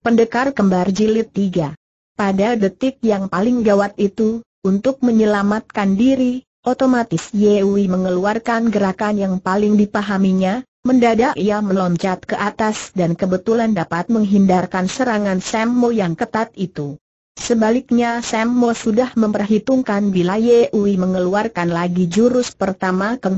Pendekar Kembar Jilid 3 Pada detik yang paling gawat itu, untuk menyelamatkan diri, otomatis Yewi mengeluarkan gerakan yang paling dipahaminya, mendadak ia meloncat ke atas dan kebetulan dapat menghindarkan serangan Sammo yang ketat itu. Sebaliknya Sammo sudah memperhitungkan bila Yewi mengeluarkan lagi jurus pertama Keng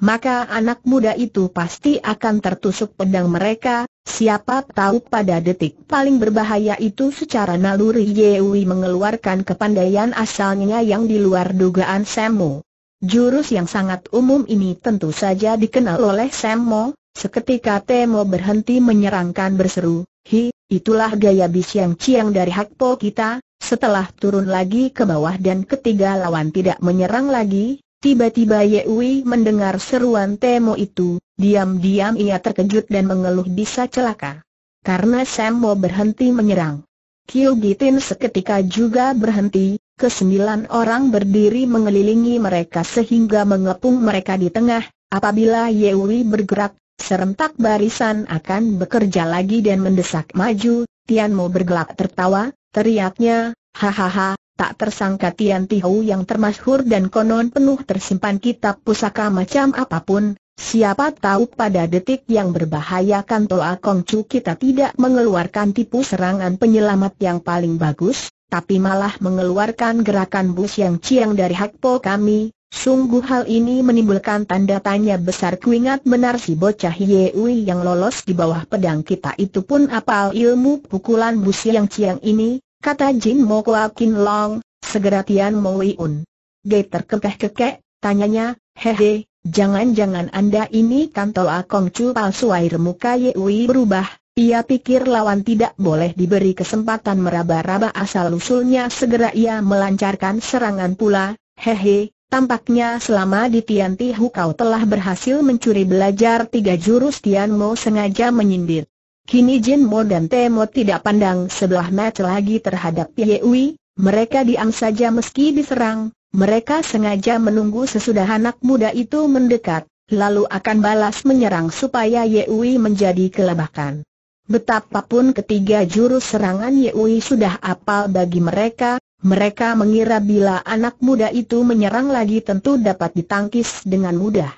maka anak muda itu pasti akan tertusuk pedang mereka, siapa tahu pada detik paling berbahaya itu secara naluri Yewi mengeluarkan kepandaian asalnya yang di luar dugaan Semo. Jurus yang sangat umum ini tentu saja dikenal oleh Semo, seketika Temo berhenti menyerangkan berseru, Hi, itulah gaya bisyang ciang dari Hakpo kita, setelah turun lagi ke bawah dan ketiga lawan tidak menyerang lagi, Tiba-tiba Yui mendengar seruan Temo itu, diam-diam ia terkejut dan mengeluh bisa celaka. Karena Sam berhenti menyerang. Kiu Gitin seketika juga berhenti, kesembilan orang berdiri mengelilingi mereka sehingga mengepung mereka di tengah, apabila Yui bergerak, serentak barisan akan bekerja lagi dan mendesak maju, Tianmo Mo bergelak tertawa, teriaknya, hahaha, Tak tersangka Tian Tihu yang termasyhur dan konon penuh tersimpan kitab pusaka macam apapun, siapa tahu pada detik yang berbahayakan Toa Chu kita tidak mengeluarkan tipu serangan penyelamat yang paling bagus, tapi malah mengeluarkan gerakan bus yang ciang dari hakpo kami, Sungguh hal ini menimbulkan tanda tanya besar kuingat benar si bocah Wei yang lolos di bawah pedang kita itu pun apal ilmu pukulan bus yang ciang ini, Kata Jin Mo Kua Kin Long, segera Tian Mo un. Gay terkekeh-kekeh, tanyanya, hehe, jangan-jangan anda ini kantol akong cu palsu air muka Ye Wei berubah, ia pikir lawan tidak boleh diberi kesempatan meraba-raba asal-usulnya segera ia melancarkan serangan pula, hehe, Tampaknya selama di Tian Tihu kau telah berhasil mencuri belajar tiga jurus Tian Mo sengaja menyindir. Kini Jin Mo dan Temo tidak pandang sebelah mata lagi terhadap Yewi, mereka diam saja meski diserang, mereka sengaja menunggu sesudah anak muda itu mendekat, lalu akan balas menyerang supaya Yewi menjadi kelabakan. Betapapun ketiga jurus serangan Yewi sudah apal bagi mereka, mereka mengira bila anak muda itu menyerang lagi tentu dapat ditangkis dengan mudah.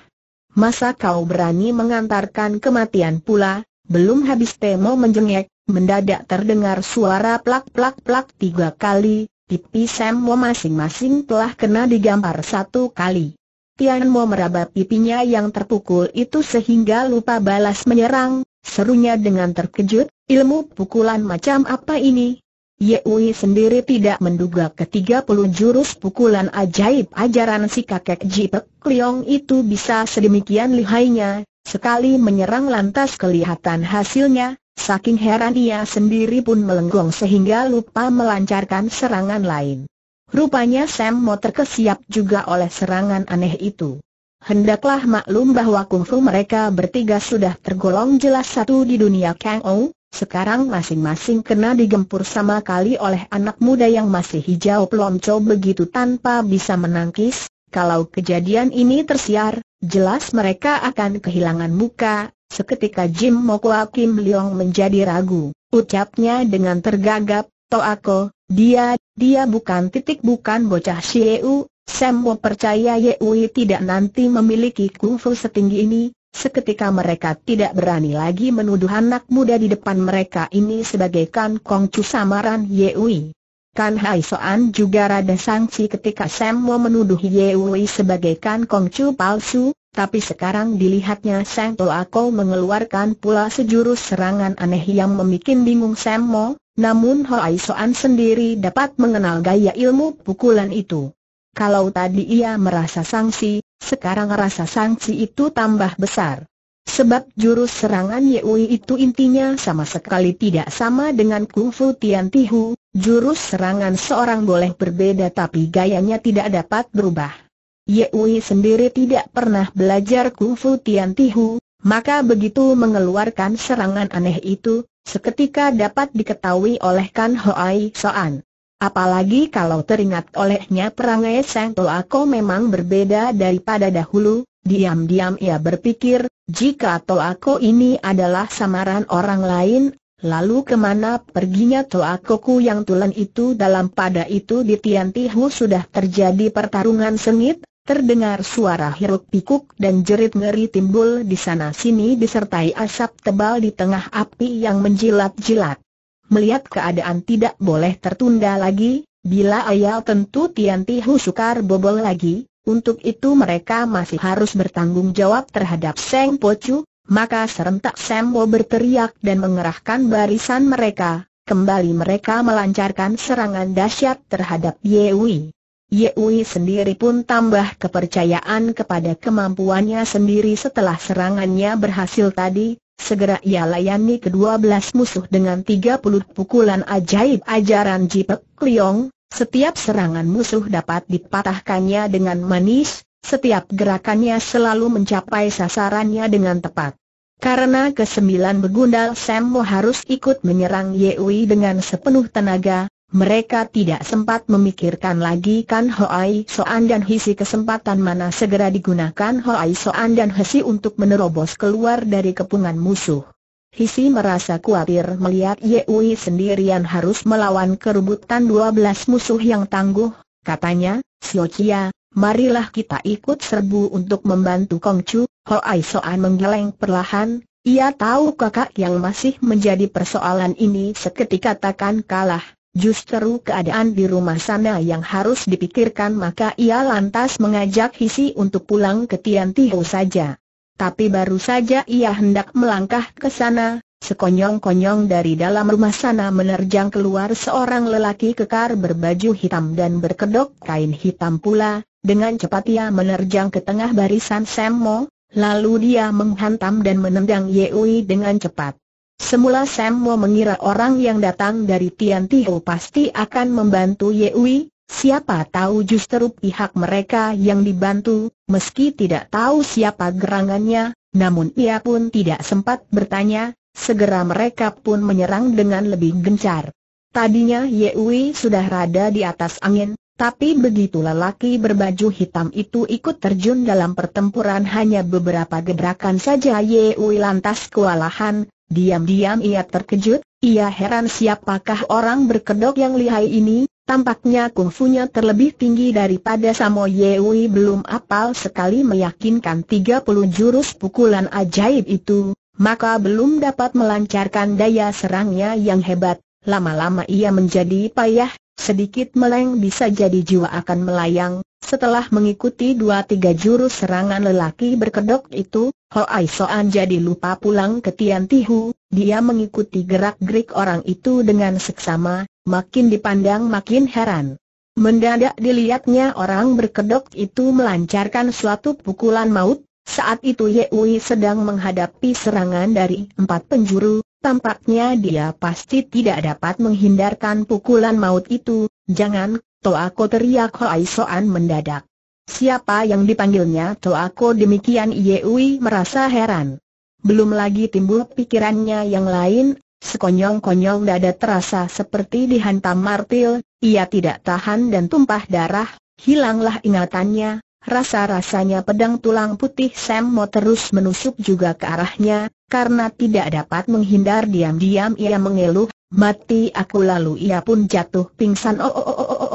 Masa kau berani mengantarkan kematian pula, belum habis Temo menjengek, mendadak terdengar suara plak-plak-plak tiga kali, pipi Semmo masing-masing telah kena digampar satu kali. Tianmo meraba pipinya yang terpukul itu sehingga lupa balas menyerang, serunya dengan terkejut, ilmu pukulan macam apa ini? Yeui sendiri tidak menduga ketiga puluh jurus pukulan ajaib ajaran si kakek Jipek Kliong itu bisa sedemikian lihainya, Sekali menyerang lantas kelihatan hasilnya, saking heran ia sendiri pun melenggong sehingga lupa melancarkan serangan lain. Rupanya Sam Mo terkesiap juga oleh serangan aneh itu. Hendaklah maklum bahwa kungfu mereka bertiga sudah tergolong jelas satu di dunia Kang Ou, sekarang masing-masing kena digempur sama kali oleh anak muda yang masih hijau pelomco begitu tanpa bisa menangkis, kalau kejadian ini tersiar, Jelas mereka akan kehilangan muka, seketika Jim Mokwa Kim Leong menjadi ragu, ucapnya dengan tergagap, Toako, dia, dia bukan titik bukan bocah Sam mau percaya Yeui tidak nanti memiliki kungfu setinggi ini, seketika mereka tidak berani lagi menuduh anak muda di depan mereka ini sebagai kan kongcu samaran Yeui. Kan Hai Soan juga rada sangsi ketika Sam Mo menuduh Ye Wei sebagai Kan Kong Chu palsu, tapi sekarang dilihatnya Sang Toa mengeluarkan pula sejurus serangan aneh yang membuat bingung Sam Mo, namun Hai Soan sendiri dapat mengenal gaya ilmu pukulan itu. Kalau tadi ia merasa sangsi, sekarang rasa sangsi itu tambah besar. Sebab jurus serangan Wei itu intinya sama sekali tidak sama dengan Kung Fu Tian Hu. jurus serangan seorang boleh berbeda tapi gayanya tidak dapat berubah. Wei sendiri tidak pernah belajar Kung Fu Tian Hu, maka begitu mengeluarkan serangan aneh itu, seketika dapat diketahui oleh Kan Hoai Soan. Apalagi kalau teringat olehnya perangai Sang Toako memang berbeda daripada dahulu, diam-diam ia berpikir, jika Toako ini adalah samaran orang lain, lalu kemana perginya ku yang tulen itu dalam pada itu di Tian Tihu sudah terjadi pertarungan sengit, terdengar suara hiruk pikuk dan jerit ngeri timbul di sana-sini disertai asap tebal di tengah api yang menjilat-jilat. Melihat keadaan tidak boleh tertunda lagi, bila ayah tentu Tian Tihu sukar bobol lagi, untuk itu mereka masih harus bertanggung jawab terhadap Seng Pocu, maka serentak Sembo berteriak dan mengerahkan barisan mereka, kembali mereka melancarkan serangan dahsyat terhadap Yewi. Yewi sendiri pun tambah kepercayaan kepada kemampuannya sendiri setelah serangannya berhasil tadi, segera ia layani kedua belas musuh dengan tiga puluh pukulan ajaib ajaran Jipek Kliong, setiap serangan musuh dapat dipatahkannya dengan manis, setiap gerakannya selalu mencapai sasarannya dengan tepat. Karena kesembilan begundal Semmo harus ikut menyerang Yewi dengan sepenuh tenaga, mereka tidak sempat memikirkan lagi Kan Hoai Soan dan Hisi kesempatan mana segera digunakan Hoai Soan dan Hisi untuk menerobos keluar dari kepungan musuh. Hisi merasa khawatir melihat Yewi sendirian harus melawan kerubutan 12 musuh yang tangguh, katanya, Xiao Qia, marilah kita ikut serbu untuk membantu Kong Chu, Aisoan Soan menggeleng perlahan, ia tahu kakak yang masih menjadi persoalan ini seketika takkan kalah, justru keadaan di rumah sana yang harus dipikirkan maka ia lantas mengajak Hisi untuk pulang ke Tian Tihu saja. Tapi baru saja ia hendak melangkah ke sana, sekonyong-konyong dari dalam rumah sana menerjang keluar seorang lelaki kekar berbaju hitam dan berkedok kain hitam pula, dengan cepat ia menerjang ke tengah barisan Semmo, lalu dia menghantam dan menendang Yeui dengan cepat. Semula Semmo mengira orang yang datang dari Tian Tio pasti akan membantu Yewi, Siapa tahu justru pihak mereka yang dibantu, meski tidak tahu siapa gerangannya, namun ia pun tidak sempat bertanya, segera mereka pun menyerang dengan lebih gencar. Tadinya Yewi sudah rada di atas angin, tapi begitu lelaki berbaju hitam itu ikut terjun dalam pertempuran hanya beberapa gebrakan saja Yewi lantas kewalahan, diam-diam ia terkejut, ia heran siapakah orang berkedok yang lihai ini, Tampaknya kungfunya terlebih tinggi daripada Samo Yewi belum apal sekali meyakinkan 30 jurus pukulan ajaib itu, maka belum dapat melancarkan daya serangnya yang hebat. Lama-lama ia menjadi payah, sedikit meleng bisa jadi jiwa akan melayang, setelah mengikuti dua-tiga jurus serangan lelaki berkedok itu, Ai Soan jadi lupa pulang ke Tian Tihu, dia mengikuti gerak-gerik orang itu dengan seksama, makin dipandang makin heran. Mendadak dilihatnya orang berkedok itu melancarkan suatu pukulan maut, saat itu Ye Wei sedang menghadapi serangan dari empat penjuru, tampaknya dia pasti tidak dapat menghindarkan pukulan maut itu, jangan Toako teriak Hoai Soan mendadak. Siapa yang dipanggilnya aku demikian Yeui merasa heran. Belum lagi timbul pikirannya yang lain, sekonyong-konyong dada terasa seperti dihantam martil, ia tidak tahan dan tumpah darah, hilanglah ingatannya, rasa-rasanya pedang tulang putih Sam mau terus menusuk juga ke arahnya, karena tidak dapat menghindar diam-diam ia mengeluh, mati aku lalu ia pun jatuh pingsan oh oh oh oh oh, oh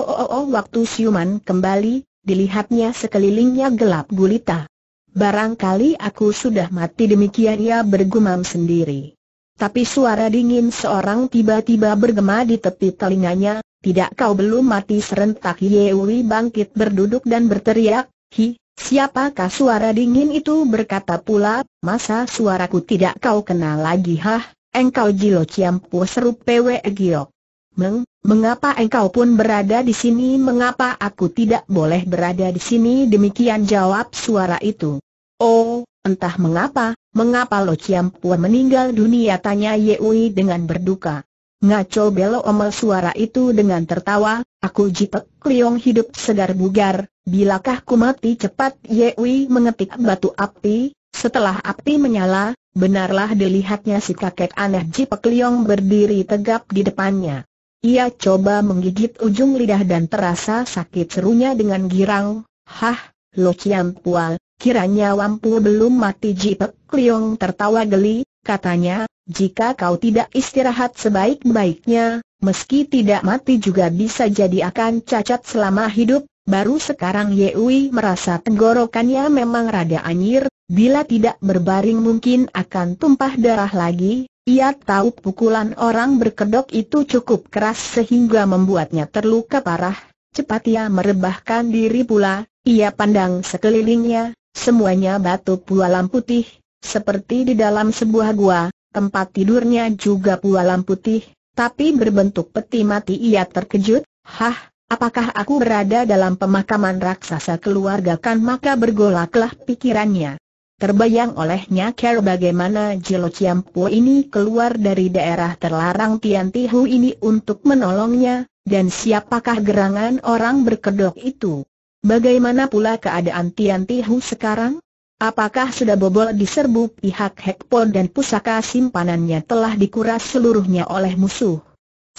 waktu siuman kembali, dilihatnya sekelilingnya gelap gulita. Barangkali aku sudah mati demikian ia bergumam sendiri. Tapi suara dingin seorang tiba-tiba bergema di tepi telinganya, tidak kau belum mati serentak Yewi bangkit berduduk dan berteriak, hi, siapakah suara dingin itu berkata pula, masa suaraku tidak kau kenal lagi hah, engkau jilo ciampu seru pewe Giok. Meng, mengapa engkau pun berada di sini? Mengapa aku tidak boleh berada di sini? Demikian jawab suara itu. Oh, entah mengapa, mengapa Lo Chiam Pua meninggal dunia? Tanya Wei dengan berduka. Ngaco belo omel suara itu dengan tertawa, aku jipek kliong hidup segar bugar, bilakah ku mati cepat Wei mengetik batu api, setelah api menyala, benarlah dilihatnya si kakek aneh jipek kliung berdiri tegap di depannya. Ia coba menggigit ujung lidah dan terasa sakit serunya dengan girang, Hah, Lo Chiam Pual, kiranya Wampu belum mati jipek. Pek tertawa geli, katanya, jika kau tidak istirahat sebaik-baiknya, meski tidak mati juga bisa jadi akan cacat selama hidup, baru sekarang Yeui merasa tenggorokannya memang rada anjir, bila tidak berbaring mungkin akan tumpah darah lagi, ia tahu pukulan orang berkedok itu cukup keras sehingga membuatnya terluka parah, cepat ia merebahkan diri pula, ia pandang sekelilingnya, semuanya batu pualam putih, seperti di dalam sebuah gua, tempat tidurnya juga pualam putih, tapi berbentuk peti mati ia terkejut, hah, apakah aku berada dalam pemakaman raksasa keluarga kan maka bergolaklah pikirannya. Terbayang olehnya care bagaimana Jilo Ciampo ini keluar dari daerah terlarang Tian Ti Hu ini untuk menolongnya, dan siapakah gerangan orang berkedok itu. Bagaimana pula keadaan Tian Ti Hu sekarang? Apakah sudah bobol diserbu pihak Hekpo dan pusaka simpanannya telah dikuras seluruhnya oleh musuh?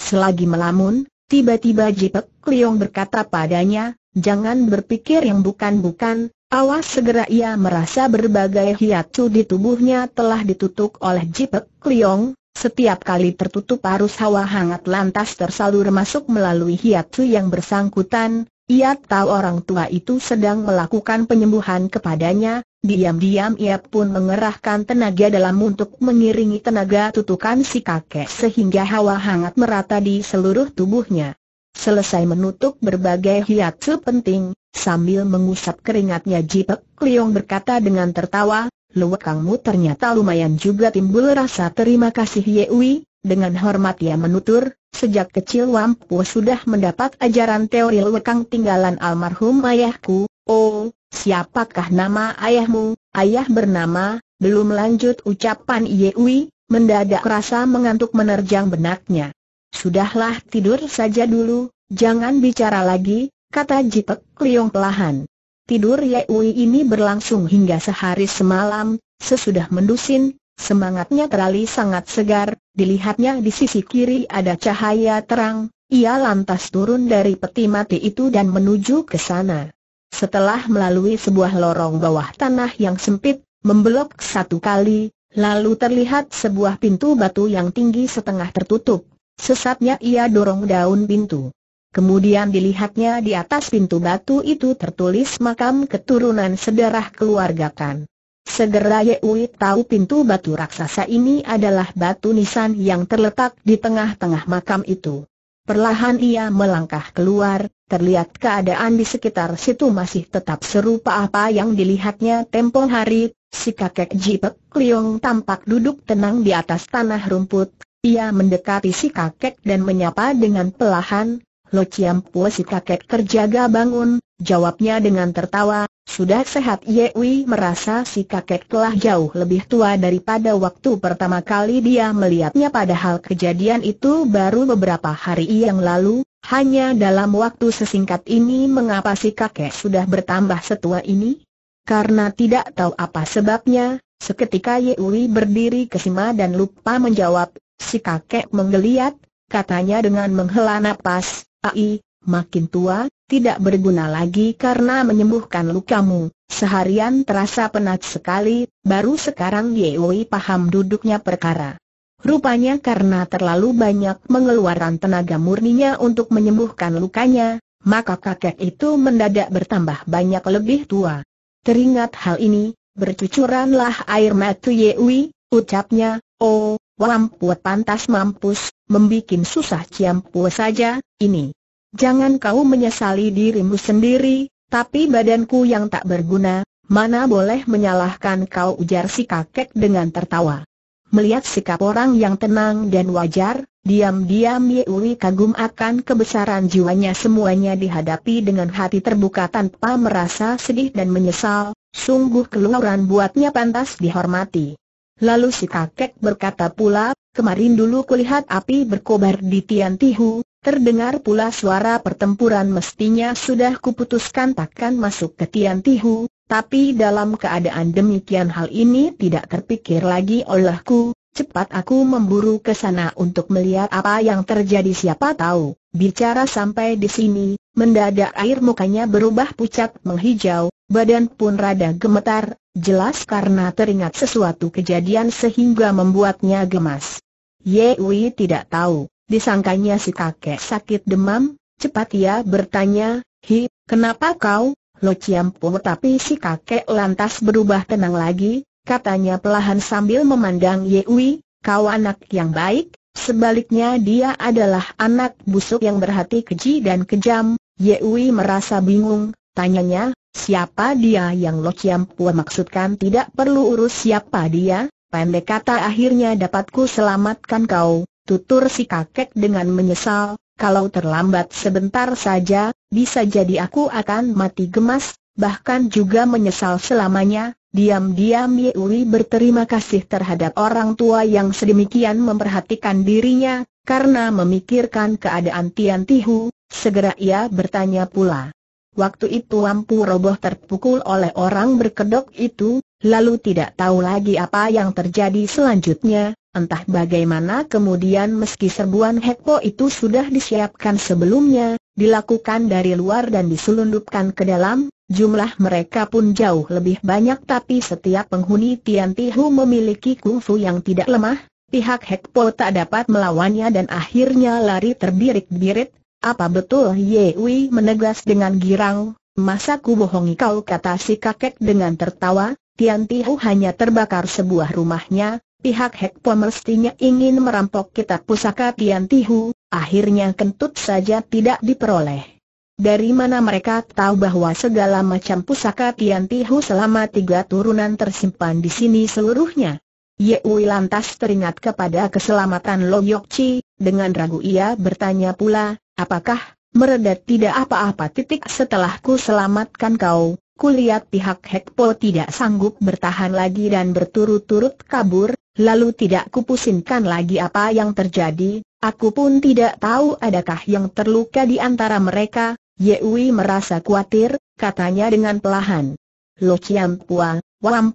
Selagi melamun, tiba-tiba Jipek Kliong berkata padanya, jangan berpikir yang bukan-bukan, Awas segera ia merasa berbagai hiatus di tubuhnya telah ditutup oleh Jipek Kliong, setiap kali tertutup arus hawa hangat lantas tersalur masuk melalui hiatus yang bersangkutan, ia tahu orang tua itu sedang melakukan penyembuhan kepadanya, diam-diam ia pun mengerahkan tenaga dalam untuk mengiringi tenaga tutukan si kakek sehingga hawa hangat merata di seluruh tubuhnya. Selesai menutup berbagai hiatus penting, Sambil mengusap keringatnya Jipek Kliong berkata dengan tertawa, kamu ternyata lumayan juga timbul rasa terima kasih Yewi, dengan hormat ia menutur, sejak kecil Wampu sudah mendapat ajaran teori Luwekang tinggalan almarhum ayahku, oh, siapakah nama ayahmu, ayah bernama, belum lanjut ucapan Yewi, mendadak rasa mengantuk menerjang benaknya. Sudahlah tidur saja dulu, jangan bicara lagi, kata Jipek Liong pelahan. Tidur Ui ini berlangsung hingga sehari semalam, sesudah mendusin, semangatnya terali sangat segar, dilihatnya di sisi kiri ada cahaya terang, ia lantas turun dari peti mati itu dan menuju ke sana. Setelah melalui sebuah lorong bawah tanah yang sempit, membelok satu kali, lalu terlihat sebuah pintu batu yang tinggi setengah tertutup. Sesatnya ia dorong daun pintu. Kemudian dilihatnya di atas pintu batu itu tertulis makam keturunan sedarah keluarga Kan. Segera Ui tahu pintu batu raksasa ini adalah batu nisan yang terletak di tengah-tengah makam itu. Perlahan ia melangkah keluar, terlihat keadaan di sekitar situ masih tetap serupa apa yang dilihatnya tempo hari, si kakek Jipek Kliong tampak duduk tenang di atas tanah rumput, ia mendekati si kakek dan menyapa dengan pelahan, Lo Chiam Po si kakek terjaga bangun, jawabnya dengan tertawa, sudah sehat Ye Wi merasa si kakek telah jauh lebih tua daripada waktu pertama kali dia melihatnya padahal kejadian itu baru beberapa hari yang lalu, hanya dalam waktu sesingkat ini mengapa si kakek sudah bertambah setua ini? Karena tidak tahu apa sebabnya, seketika Ye Wi berdiri kesima dan lupa menjawab, si kakek menggeliat, katanya dengan menghela napas, Ai, makin tua, tidak berguna lagi karena menyembuhkan lukamu. Seharian terasa penat sekali, baru sekarang Wei paham duduknya perkara. Rupanya karena terlalu banyak mengeluarkan tenaga murninya untuk menyembuhkan lukanya, maka kakek itu mendadak bertambah banyak lebih tua. Teringat hal ini, bercucuranlah air mata Yewi, ucapnya, oh, wampu pantas mampus, membuat susah ciampu saja, ini. Jangan kau menyesali dirimu sendiri, tapi badanku yang tak berguna, mana boleh menyalahkan kau ujar si kakek dengan tertawa. Melihat sikap orang yang tenang dan wajar, diam-diam Yewi kagum akan kebesaran jiwanya semuanya dihadapi dengan hati terbuka tanpa merasa sedih dan menyesal, sungguh keluaran buatnya pantas dihormati. Lalu si kakek berkata pula, kemarin dulu kulihat api berkobar di Tian Tihu, Terdengar pula suara pertempuran mestinya sudah kuputuskan takkan masuk ke Tian Tihu, tapi dalam keadaan demikian hal ini tidak terpikir lagi olehku, cepat aku memburu ke sana untuk melihat apa yang terjadi siapa tahu. Bicara sampai di sini, mendadak air mukanya berubah pucat menghijau, badan pun rada gemetar, jelas karena teringat sesuatu kejadian sehingga membuatnya gemas. Ye Wei tidak tahu disangkanya si kakek sakit demam, cepat ia bertanya, Hi, kenapa kau, Lo ciampu? tapi si kakek lantas berubah tenang lagi, katanya pelahan sambil memandang Yewi, kau anak yang baik, sebaliknya dia adalah anak busuk yang berhati keji dan kejam, Yewi merasa bingung, tanyanya, siapa dia yang Lo pua maksudkan tidak perlu urus siapa dia, pendek kata akhirnya dapatku selamatkan kau, tutur si kakek dengan menyesal, kalau terlambat sebentar saja, bisa jadi aku akan mati gemas, bahkan juga menyesal selamanya. Diam-diam Yeuri berterima kasih terhadap orang tua yang sedemikian memperhatikan dirinya, karena memikirkan keadaan Tian Tihu, segera ia bertanya pula. Waktu itu Ampu roboh terpukul oleh orang berkedok itu, lalu tidak tahu lagi apa yang terjadi selanjutnya, Entah bagaimana kemudian meski serbuan Hekpo itu sudah disiapkan sebelumnya, dilakukan dari luar dan diselundupkan ke dalam, jumlah mereka pun jauh lebih banyak tapi setiap penghuni Tian Tihu memiliki kungfu yang tidak lemah, pihak Hekpo tak dapat melawannya dan akhirnya lari terbirit-birit, apa betul Ye Wei menegas dengan girang, masa ku bohongi kau kata si kakek dengan tertawa, Tian Tihu hanya terbakar sebuah rumahnya, pihak Hekpo mestinya ingin merampok kitab pusaka Tian Tihu, akhirnya kentut saja tidak diperoleh. Dari mana mereka tahu bahwa segala macam pusaka Tian Tihu selama tiga turunan tersimpan di sini seluruhnya? Wei lantas teringat kepada keselamatan Lo Yokci, dengan ragu ia bertanya pula, apakah, meredat tidak apa-apa titik setelah ku selamatkan kau, kulihat pihak Hekpo tidak sanggup bertahan lagi dan berturut-turut kabur, Lalu tidak kupusinkan lagi apa yang terjadi, aku pun tidak tahu adakah yang terluka di antara mereka, Yewi merasa khawatir, katanya dengan pelahan. Lo Chiam Pua,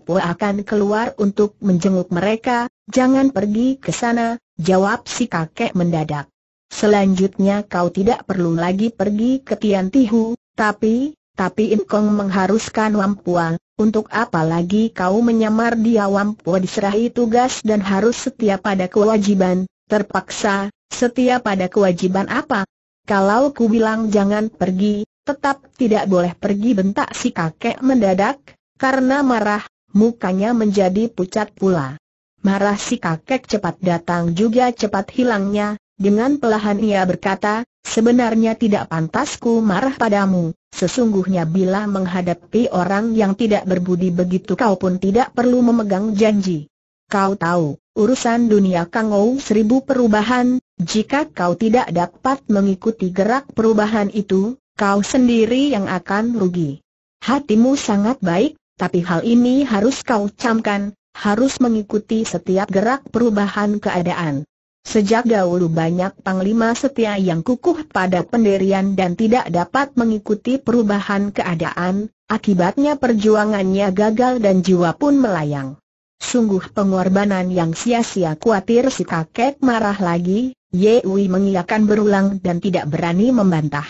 Pua akan keluar untuk menjenguk mereka, jangan pergi ke sana, jawab si kakek mendadak. Selanjutnya kau tidak perlu lagi pergi ke Tian Tihu, tapi, tapi Inkong mengharuskan Wampua, untuk apa lagi kau menyamar dia Wampua diserahi tugas dan harus setia pada kewajiban, terpaksa, setia pada kewajiban apa? Kalau ku bilang jangan pergi, tetap tidak boleh pergi bentak si kakek mendadak, karena marah, mukanya menjadi pucat pula. Marah si kakek cepat datang juga cepat hilangnya, dengan pelahan ia berkata, sebenarnya tidak pantasku marah padamu, sesungguhnya bila menghadapi orang yang tidak berbudi begitu kau pun tidak perlu memegang janji. Kau tahu, urusan dunia kangou seribu perubahan, jika kau tidak dapat mengikuti gerak perubahan itu, kau sendiri yang akan rugi. Hatimu sangat baik, tapi hal ini harus kau camkan, harus mengikuti setiap gerak perubahan keadaan. Sejak dahulu banyak panglima setia yang kukuh pada pendirian dan tidak dapat mengikuti perubahan keadaan, akibatnya perjuangannya gagal dan jiwa pun melayang. Sungguh pengorbanan yang sia-sia Kuatir si kakek marah lagi, Wei mengiyakan berulang dan tidak berani membantah.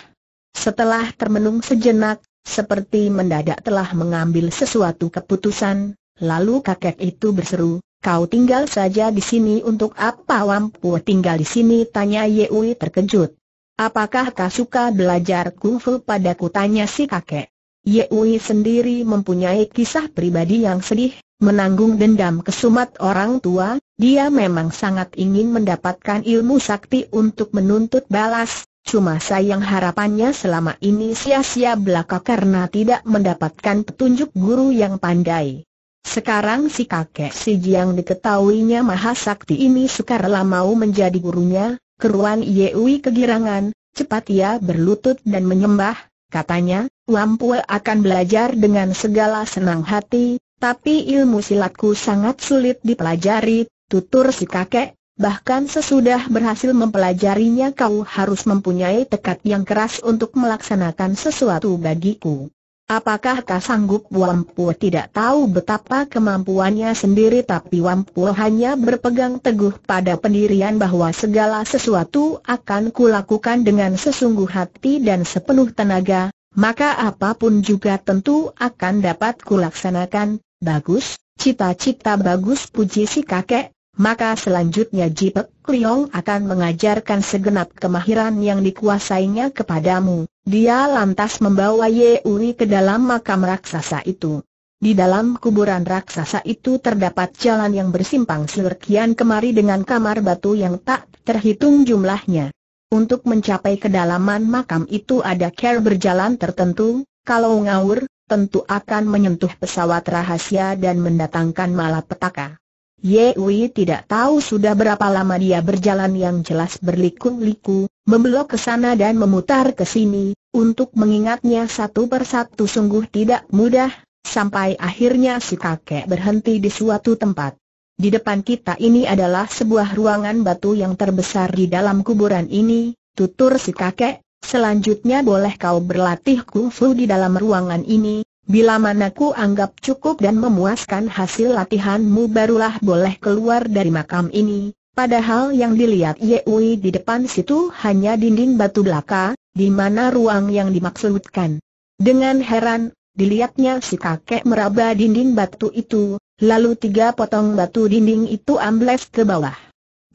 Setelah termenung sejenak, seperti mendadak telah mengambil sesuatu keputusan, lalu kakek itu berseru, Kau tinggal saja di sini untuk apa Wampu tinggal di sini tanya Yewi terkejut. Apakah kau suka belajar kungfu padaku tanya si kakek. Yewi sendiri mempunyai kisah pribadi yang sedih, menanggung dendam kesumat orang tua, dia memang sangat ingin mendapatkan ilmu sakti untuk menuntut balas, Cuma sayang harapannya selama ini sia-sia belaka karena tidak mendapatkan petunjuk guru yang pandai. Sekarang si kakek si Jiang diketahuinya Mahasakti ini sukarela mau menjadi gurunya, keruan Yewi kegirangan, cepat ia berlutut dan menyembah, katanya, Wampue akan belajar dengan segala senang hati, tapi ilmu silatku sangat sulit dipelajari, tutur si kakek, bahkan sesudah berhasil mempelajarinya kau harus mempunyai tekad yang keras untuk melaksanakan sesuatu bagiku. Apakah kau sanggup Wampu tidak tahu betapa kemampuannya sendiri tapi Wampu hanya berpegang teguh pada pendirian bahwa segala sesuatu akan kulakukan dengan sesungguh hati dan sepenuh tenaga, maka apapun juga tentu akan dapat kulaksanakan, bagus, cita-cita bagus puji si kakek, maka selanjutnya Jipek Kliong akan mengajarkan segenap kemahiran yang dikuasainya kepadamu. Dia lantas membawa Uri ke dalam makam raksasa itu. Di dalam kuburan raksasa itu terdapat jalan yang bersimpang siur kian kemari dengan kamar batu yang tak terhitung jumlahnya. Untuk mencapai kedalaman makam itu ada care berjalan tertentu, kalau ngawur, tentu akan menyentuh pesawat rahasia dan mendatangkan malapetaka. Wei tidak tahu sudah berapa lama dia berjalan yang jelas berliku-liku, membelok ke sana dan memutar ke sini, untuk mengingatnya satu persatu sungguh tidak mudah, sampai akhirnya si kakek berhenti di suatu tempat. Di depan kita ini adalah sebuah ruangan batu yang terbesar di dalam kuburan ini, tutur si kakek, selanjutnya boleh kau berlatih kungfu di dalam ruangan ini, Bila manaku anggap cukup dan memuaskan hasil latihanmu barulah boleh keluar dari makam ini, padahal yang dilihat Ye Wei di depan situ hanya dinding batu belaka, di mana ruang yang dimaksudkan. Dengan heran, dilihatnya si kakek meraba dinding batu itu, lalu tiga potong batu dinding itu ambles ke bawah.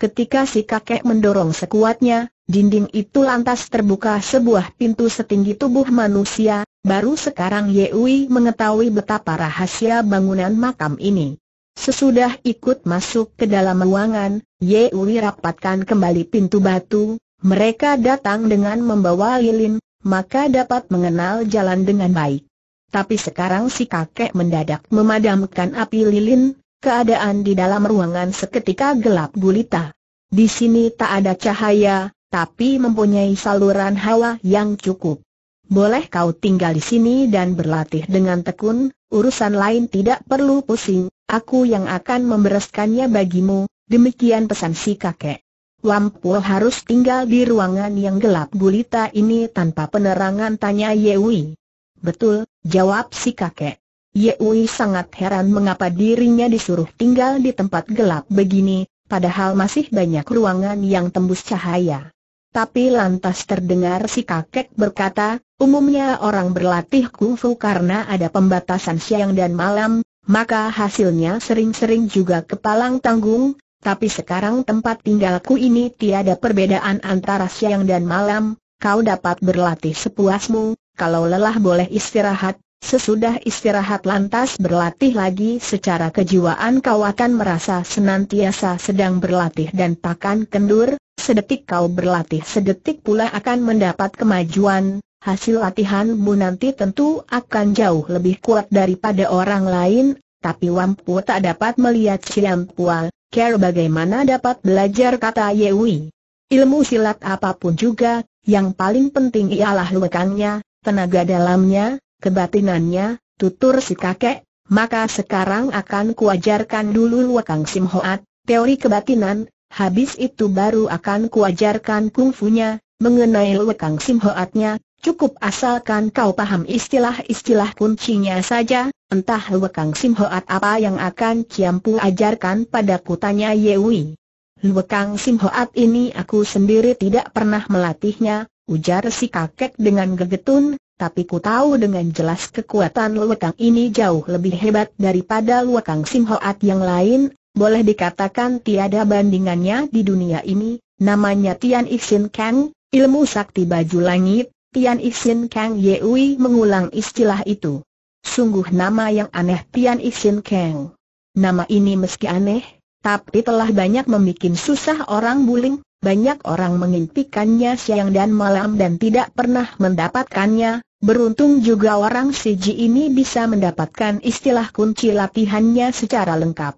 Ketika si kakek mendorong sekuatnya, Dinding itu lantas terbuka sebuah pintu setinggi tubuh manusia, baru sekarang Yewi mengetahui betapa rahasia bangunan makam ini. Sesudah ikut masuk ke dalam ruangan, Yewi rapatkan kembali pintu batu, mereka datang dengan membawa lilin, maka dapat mengenal jalan dengan baik. Tapi sekarang si kakek mendadak memadamkan api lilin, keadaan di dalam ruangan seketika gelap gulita. Di sini tak ada cahaya, tapi mempunyai saluran hawa yang cukup. Boleh kau tinggal di sini dan berlatih dengan tekun, urusan lain tidak perlu pusing, aku yang akan membereskannya bagimu, demikian pesan si kakek. Wampu harus tinggal di ruangan yang gelap gulita ini tanpa penerangan tanya Yewi. Betul, jawab si kakek. Yewi sangat heran mengapa dirinya disuruh tinggal di tempat gelap begini, padahal masih banyak ruangan yang tembus cahaya tapi lantas terdengar si kakek berkata, umumnya orang berlatih kungfu karena ada pembatasan siang dan malam, maka hasilnya sering-sering juga kepalang tanggung, tapi sekarang tempat tinggalku ini tiada perbedaan antara siang dan malam, kau dapat berlatih sepuasmu, kalau lelah boleh istirahat, Sesudah istirahat lantas berlatih lagi secara kejiwaan kau akan merasa senantiasa sedang berlatih dan takkan kendur, Sedetik kau berlatih sedetik pula akan mendapat kemajuan, hasil latihanmu nanti tentu akan jauh lebih kuat daripada orang lain, tapi Wampu tak dapat melihat Siam Pual, care bagaimana dapat belajar kata Yewi. Ilmu silat apapun juga, yang paling penting ialah lekangnya, tenaga dalamnya, kebatinannya, tutur si kakek, maka sekarang akan kuajarkan dulu Sim Simhoat, teori kebatinan, habis itu baru akan kuajarkan kungfunya, mengenai lekang simhoatnya, cukup asalkan kau paham istilah-istilah kuncinya saja, entah lekang simhoat apa yang akan Kiampu ajarkan padaku tanya Yewi. Lekang simhoat ini aku sendiri tidak pernah melatihnya, ujar si kakek dengan gegetun, tapi ku tahu dengan jelas kekuatan lekang ini jauh lebih hebat daripada lekang simhoat yang lain, boleh dikatakan tiada bandingannya di dunia ini, namanya Tian Ixin Kang, ilmu sakti baju langit, Tian Ixin Kang Yeui mengulang istilah itu. Sungguh nama yang aneh Tian Ixin Kang. Nama ini meski aneh, tapi telah banyak membuat susah orang buling, banyak orang mengimpikannya siang dan malam dan tidak pernah mendapatkannya, beruntung juga orang Siji ini bisa mendapatkan istilah kunci latihannya secara lengkap.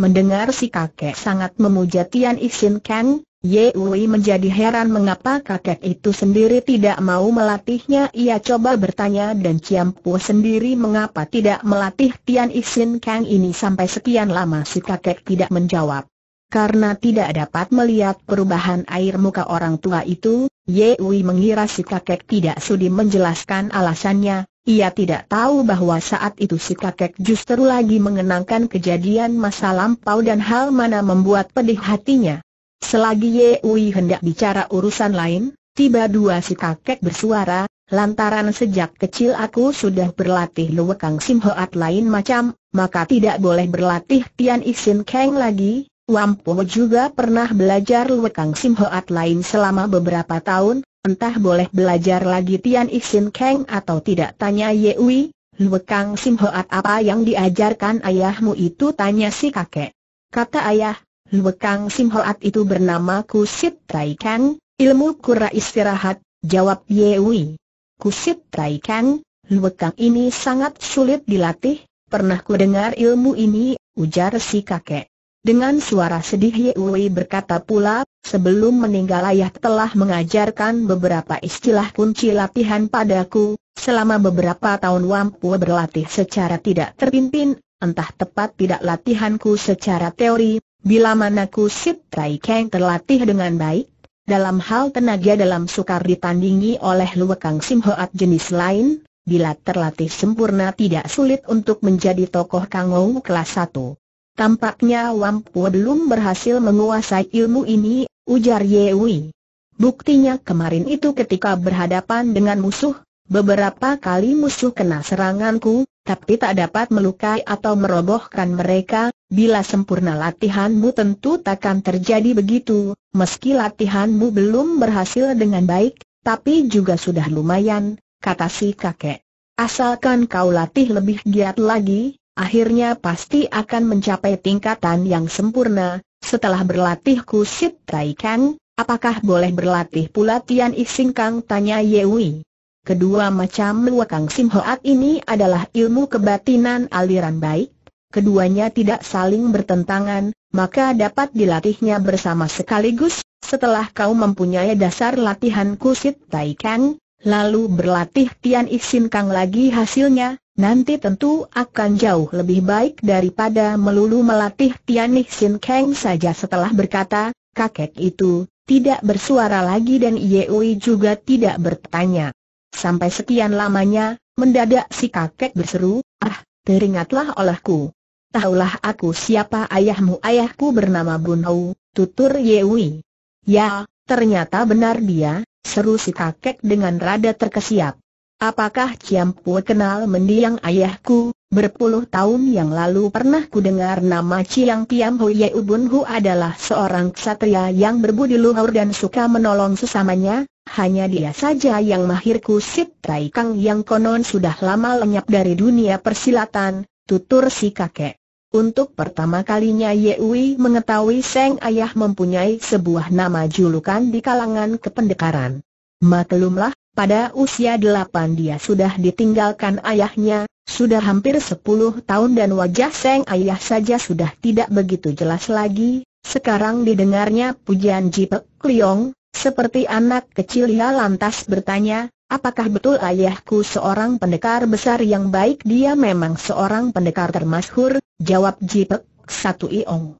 Mendengar si kakek sangat memuja Tian Ixin Kang, Ye Wei menjadi heran mengapa kakek itu sendiri tidak mau melatihnya. Ia coba bertanya dan Ciam Po sendiri mengapa tidak melatih Tian Ixin Kang ini sampai sekian lama si kakek tidak menjawab. Karena tidak dapat melihat perubahan air muka orang tua itu, Ye Wei mengira si kakek tidak sudi menjelaskan alasannya, ia tidak tahu bahwa saat itu si kakek justru lagi mengenangkan kejadian masa lampau dan hal mana membuat pedih hatinya. Selagi Ye Ui hendak bicara urusan lain, tiba dua si kakek bersuara, lantaran sejak kecil aku sudah berlatih luwekang simhoat lain macam, maka tidak boleh berlatih Tian Isin Kang lagi. Wampo juga pernah belajar luwekang simhoat lain selama beberapa tahun, Entah boleh belajar lagi Tian Ixin Kang atau tidak tanya Yewi, Lue Kang Sim Hoat apa yang diajarkan ayahmu itu tanya si kakek. Kata ayah, Lue Kang Sim Hoat itu bernama Kusit Tai Kang, ilmu kura istirahat, jawab Yewi. Kusit Tai Kang, Lue Kang ini sangat sulit dilatih, pernah ku dengar ilmu ini, ujar si kakek. Dengan suara sedih Wei berkata pula, sebelum meninggal ayah telah mengajarkan beberapa istilah kunci latihan padaku, selama beberapa tahun Wampu berlatih secara tidak terpimpin, entah tepat tidak latihanku secara teori, bila mana ku Sip Tai Kang terlatih dengan baik, dalam hal tenaga dalam sukar ditandingi oleh Luwekang Sim Hoat jenis lain, bila terlatih sempurna tidak sulit untuk menjadi tokoh Kangou kelas 1. Tampaknya Wampu belum berhasil menguasai ilmu ini, ujar Yewi. Buktinya kemarin itu ketika berhadapan dengan musuh, beberapa kali musuh kena seranganku, tapi tak dapat melukai atau merobohkan mereka, bila sempurna latihanmu tentu takkan terjadi begitu, meski latihanmu belum berhasil dengan baik, tapi juga sudah lumayan, kata si kakek. Asalkan kau latih lebih giat lagi, akhirnya pasti akan mencapai tingkatan yang sempurna, setelah berlatih kusip taikan, apakah boleh berlatih pula Tian Ising Kang tanya Yewi. Kedua macam Luakang Sim Hoat ini adalah ilmu kebatinan aliran baik, keduanya tidak saling bertentangan, maka dapat dilatihnya bersama sekaligus, setelah kau mempunyai dasar latihan kusit taikan, lalu berlatih Tian isingkang Kang lagi hasilnya, nanti tentu akan jauh lebih baik daripada melulu melatih Tianih Sin Kang saja setelah berkata, kakek itu tidak bersuara lagi dan Yewi juga tidak bertanya. Sampai sekian lamanya, mendadak si kakek berseru, ah, teringatlah olehku. Tahulah aku siapa ayahmu ayahku bernama Bunhau. tutur Yewi. Ya, ternyata benar dia, seru si kakek dengan rada terkesiap. Apakah Ciampu kenal mendiang ayahku? Berpuluh tahun yang lalu pernah ku dengar nama Ciang Piam Ye Ubun Hu adalah seorang ksatria yang berbudi luhur dan suka menolong sesamanya, hanya dia saja yang mahir Sip Tai Kang yang konon sudah lama lenyap dari dunia persilatan, tutur si kakek. Untuk pertama kalinya Ye Ui mengetahui Seng Ayah mempunyai sebuah nama julukan di kalangan kependekaran. Maklumlah, pada usia delapan dia sudah ditinggalkan ayahnya, sudah hampir sepuluh tahun dan wajah Seng Ayah saja sudah tidak begitu jelas lagi, sekarang didengarnya pujian Jipek Liong, seperti anak kecil ia lantas bertanya, apakah betul ayahku seorang pendekar besar yang baik dia memang seorang pendekar termasyhur, jawab Jipek satu Iong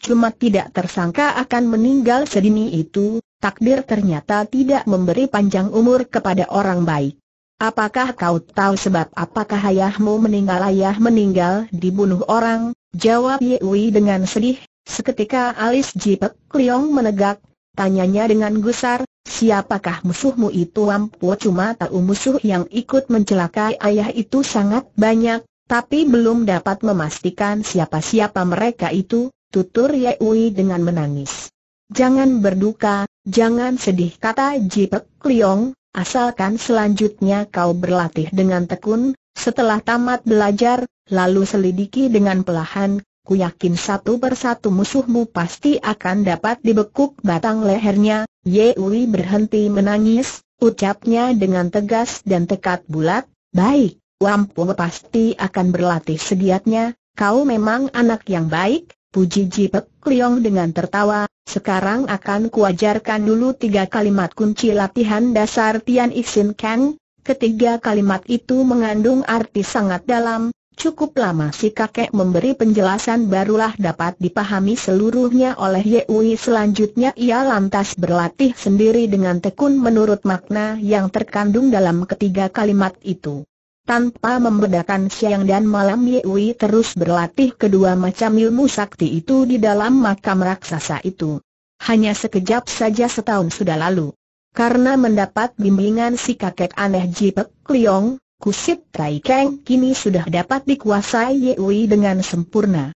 cuma tidak tersangka akan meninggal sedini itu, takdir ternyata tidak memberi panjang umur kepada orang baik. Apakah kau tahu sebab apakah ayahmu meninggal ayah meninggal dibunuh orang? Jawab Yui dengan sedih, seketika alis Jipek Kliong menegak, tanyanya dengan gusar, siapakah musuhmu itu Ampu cuma tahu musuh yang ikut mencelakai ayah itu sangat banyak, tapi belum dapat memastikan siapa-siapa mereka itu, tutur Yehui dengan menangis. Jangan berduka, jangan sedih kata Jipek Liong, asalkan selanjutnya kau berlatih dengan tekun, setelah tamat belajar, lalu selidiki dengan pelahan, ku yakin satu persatu musuhmu pasti akan dapat dibekuk batang lehernya, Yehui berhenti menangis, ucapnya dengan tegas dan tekad bulat, baik, Wampu pasti akan berlatih sediatnya, kau memang anak yang baik, Puji Ji Pek dengan tertawa, sekarang akan kuajarkan dulu tiga kalimat kunci latihan dasar Tian Ixin Kang. Ketiga kalimat itu mengandung arti sangat dalam, cukup lama si kakek memberi penjelasan barulah dapat dipahami seluruhnya oleh Yewi selanjutnya ia lantas berlatih sendiri dengan tekun menurut makna yang terkandung dalam ketiga kalimat itu. Tanpa membedakan siang dan malam Yewi terus berlatih kedua macam ilmu sakti itu di dalam makam raksasa itu. Hanya sekejap saja setahun sudah lalu. Karena mendapat bimbingan si kakek aneh Jipek Kliong, kusip Tai Keng kini sudah dapat dikuasai Yewi dengan sempurna.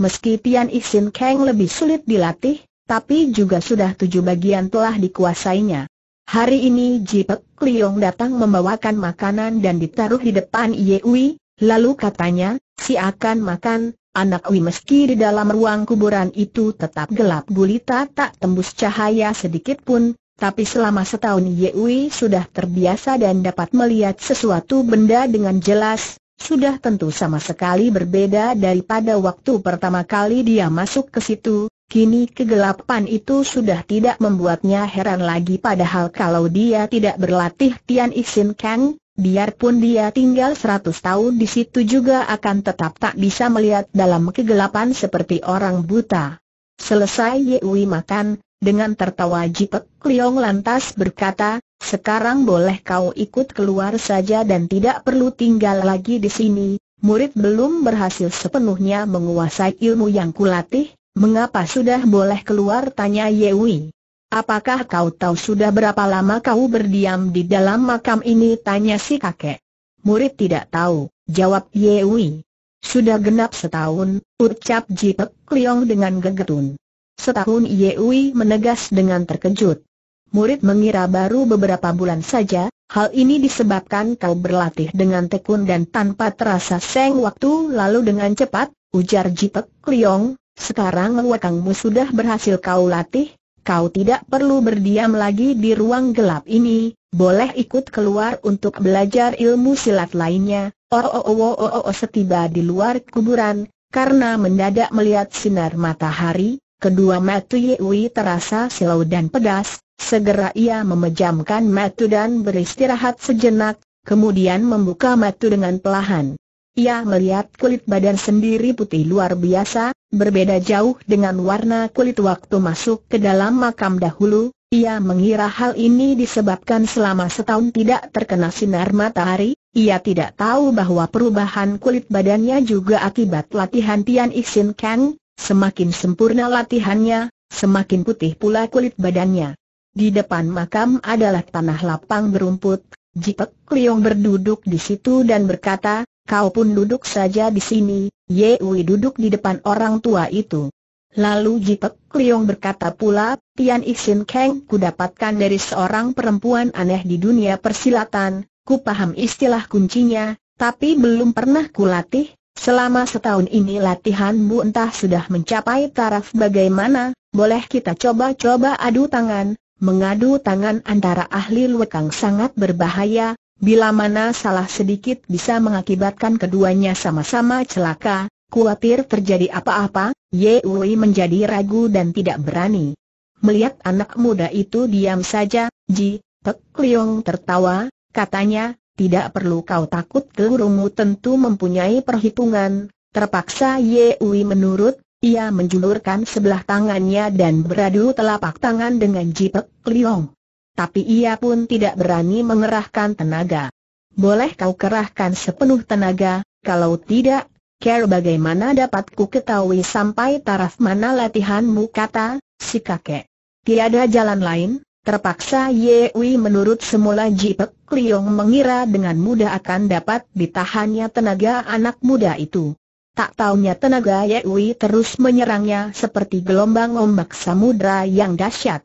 Meski Tian Isin Keng lebih sulit dilatih, tapi juga sudah tujuh bagian telah dikuasainya. Hari ini Jipek Liong datang membawakan makanan dan ditaruh di depan Yewi, lalu katanya, si akan makan, anak Wi meski di dalam ruang kuburan itu tetap gelap gulita tak tembus cahaya sedikit pun, tapi selama setahun Yewi sudah terbiasa dan dapat melihat sesuatu benda dengan jelas, sudah tentu sama sekali berbeda daripada waktu pertama kali dia masuk ke situ, Kini kegelapan itu sudah tidak membuatnya heran lagi padahal kalau dia tidak berlatih Tian Isin Kang, biarpun dia tinggal 100 tahun di situ juga akan tetap tak bisa melihat dalam kegelapan seperti orang buta. Selesai ye Yewi makan, dengan tertawa Jipek Liong lantas berkata, sekarang boleh kau ikut keluar saja dan tidak perlu tinggal lagi di sini, murid belum berhasil sepenuhnya menguasai ilmu yang kulatih, Mengapa sudah boleh keluar tanya Yewi. Apakah kau tahu sudah berapa lama kau berdiam di dalam makam ini tanya si kakek. Murid tidak tahu, jawab Yewi. Sudah genap setahun, ucap Jipek Kliong dengan gegetun. Setahun Yewi menegas dengan terkejut. Murid mengira baru beberapa bulan saja, hal ini disebabkan kau berlatih dengan tekun dan tanpa terasa seng waktu lalu dengan cepat, ujar Jipek Kliong, sekarang wakangmu sudah berhasil kau latih, kau tidak perlu berdiam lagi di ruang gelap ini, boleh ikut keluar untuk belajar ilmu silat lainnya. Oh oh oh oh oh, oh setiba di luar kuburan, karena mendadak melihat sinar matahari, kedua mata Yewi terasa silau dan pedas, segera ia memejamkan mata dan beristirahat sejenak, kemudian membuka mata dengan pelahan. Ia melihat kulit badan sendiri putih luar biasa, berbeda jauh dengan warna kulit waktu masuk ke dalam makam dahulu. Ia mengira hal ini disebabkan selama setahun tidak terkena sinar matahari, ia tidak tahu bahwa perubahan kulit badannya juga akibat latihan Tian Xin Kang, semakin sempurna latihannya, semakin putih pula kulit badannya. Di depan makam adalah tanah lapang berumput, Jipek Liong berduduk di situ dan berkata, Kau pun duduk saja di sini, Ye Wei duduk di depan orang tua itu. Lalu Jipek Kliong berkata pula, Tian Ixin Kang ku dapatkan dari seorang perempuan aneh di dunia persilatan, ku paham istilah kuncinya, tapi belum pernah ku latih, Selama setahun ini latihanmu entah sudah mencapai taraf bagaimana, boleh kita coba-coba adu tangan, mengadu tangan antara ahli lekang sangat berbahaya, Bila mana salah sedikit bisa mengakibatkan keduanya sama-sama celaka, khawatir terjadi apa-apa, Ye Wei menjadi ragu dan tidak berani. Melihat anak muda itu diam saja, Ji Pek Liong tertawa, katanya, tidak perlu kau takut gelurumu tentu mempunyai perhitungan, terpaksa Ye Wei menurut, ia menjulurkan sebelah tangannya dan beradu telapak tangan dengan Ji Pek Liong tapi ia pun tidak berani mengerahkan tenaga. Boleh kau kerahkan sepenuh tenaga, kalau tidak, care bagaimana dapatku ketahui sampai taraf mana latihanmu kata, si kakek. Tiada jalan lain, terpaksa Ye Yewi menurut semula Jipek Kliong mengira dengan mudah akan dapat ditahannya tenaga anak muda itu. Tak taunya tenaga Ye Wi terus menyerangnya seperti gelombang ombak samudra yang dahsyat.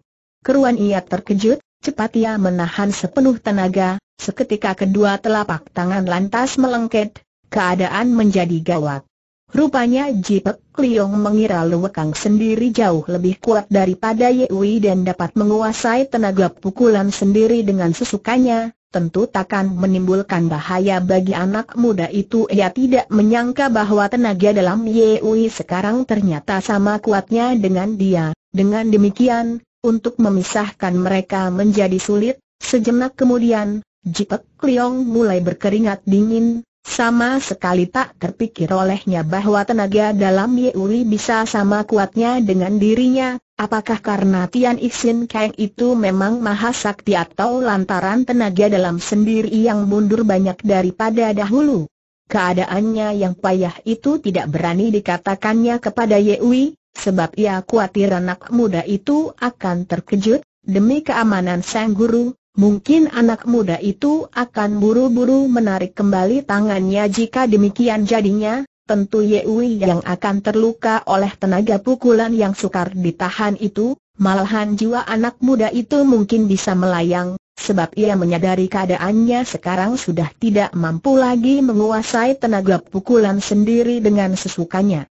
Keruan ia terkejut, Cepat ia menahan sepenuh tenaga, seketika kedua telapak tangan lantas melengket, keadaan menjadi gawat. Rupanya Jipek Kliung mengira Luwekang sendiri jauh lebih kuat daripada Yewi dan dapat menguasai tenaga pukulan sendiri dengan sesukanya, tentu takkan menimbulkan bahaya bagi anak muda itu. Ia tidak menyangka bahwa tenaga dalam Yewi sekarang ternyata sama kuatnya dengan dia, dengan demikian, untuk memisahkan mereka menjadi sulit, sejenak kemudian, Jipek Kliong mulai berkeringat dingin, sama sekali tak terpikir olehnya bahwa tenaga dalam Yeuli bisa sama kuatnya dengan dirinya, apakah karena Tian Isin Kang itu memang maha sakti atau lantaran tenaga dalam sendiri yang mundur banyak daripada dahulu. Keadaannya yang payah itu tidak berani dikatakannya kepada Yehui, sebab ia khawatir anak muda itu akan terkejut, demi keamanan sang guru, mungkin anak muda itu akan buru-buru menarik kembali tangannya jika demikian jadinya, tentu Yewi yang akan terluka oleh tenaga pukulan yang sukar ditahan itu, malahan jiwa anak muda itu mungkin bisa melayang, sebab ia menyadari keadaannya sekarang sudah tidak mampu lagi menguasai tenaga pukulan sendiri dengan sesukanya.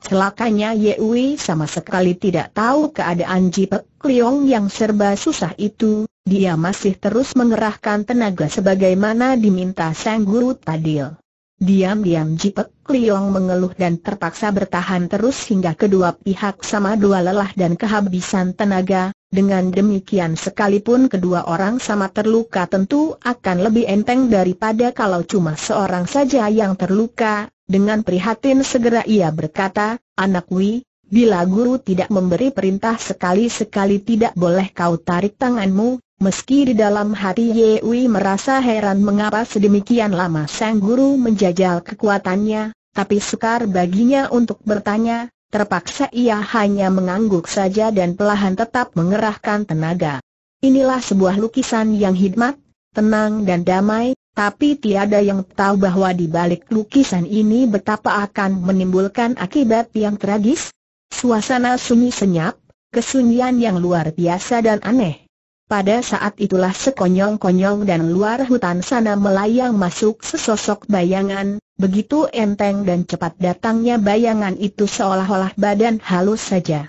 Celakanya Ye Wei sama sekali tidak tahu keadaan Ji Pek Liong yang serba susah itu, dia masih terus mengerahkan tenaga sebagaimana diminta Sang Guru Tadil. Diam-diam Ji Pek Liong mengeluh dan terpaksa bertahan terus hingga kedua pihak sama dua lelah dan kehabisan tenaga, dengan demikian sekalipun kedua orang sama terluka tentu akan lebih enteng daripada kalau cuma seorang saja yang terluka, dengan prihatin segera ia berkata, Anak Wi, bila guru tidak memberi perintah sekali-sekali tidak boleh kau tarik tanganmu, meski di dalam hati Ye Wi merasa heran mengapa sedemikian lama sang guru menjajal kekuatannya, tapi sukar baginya untuk bertanya, terpaksa ia hanya mengangguk saja dan pelahan tetap mengerahkan tenaga. Inilah sebuah lukisan yang hikmat, tenang dan damai, tapi tiada yang tahu bahwa di balik lukisan ini betapa akan menimbulkan akibat yang tragis. Suasana sunyi senyap, kesunyian yang luar biasa dan aneh. Pada saat itulah sekonyong-konyong dan luar hutan sana melayang masuk sesosok bayangan, begitu enteng dan cepat datangnya bayangan itu seolah-olah badan halus saja.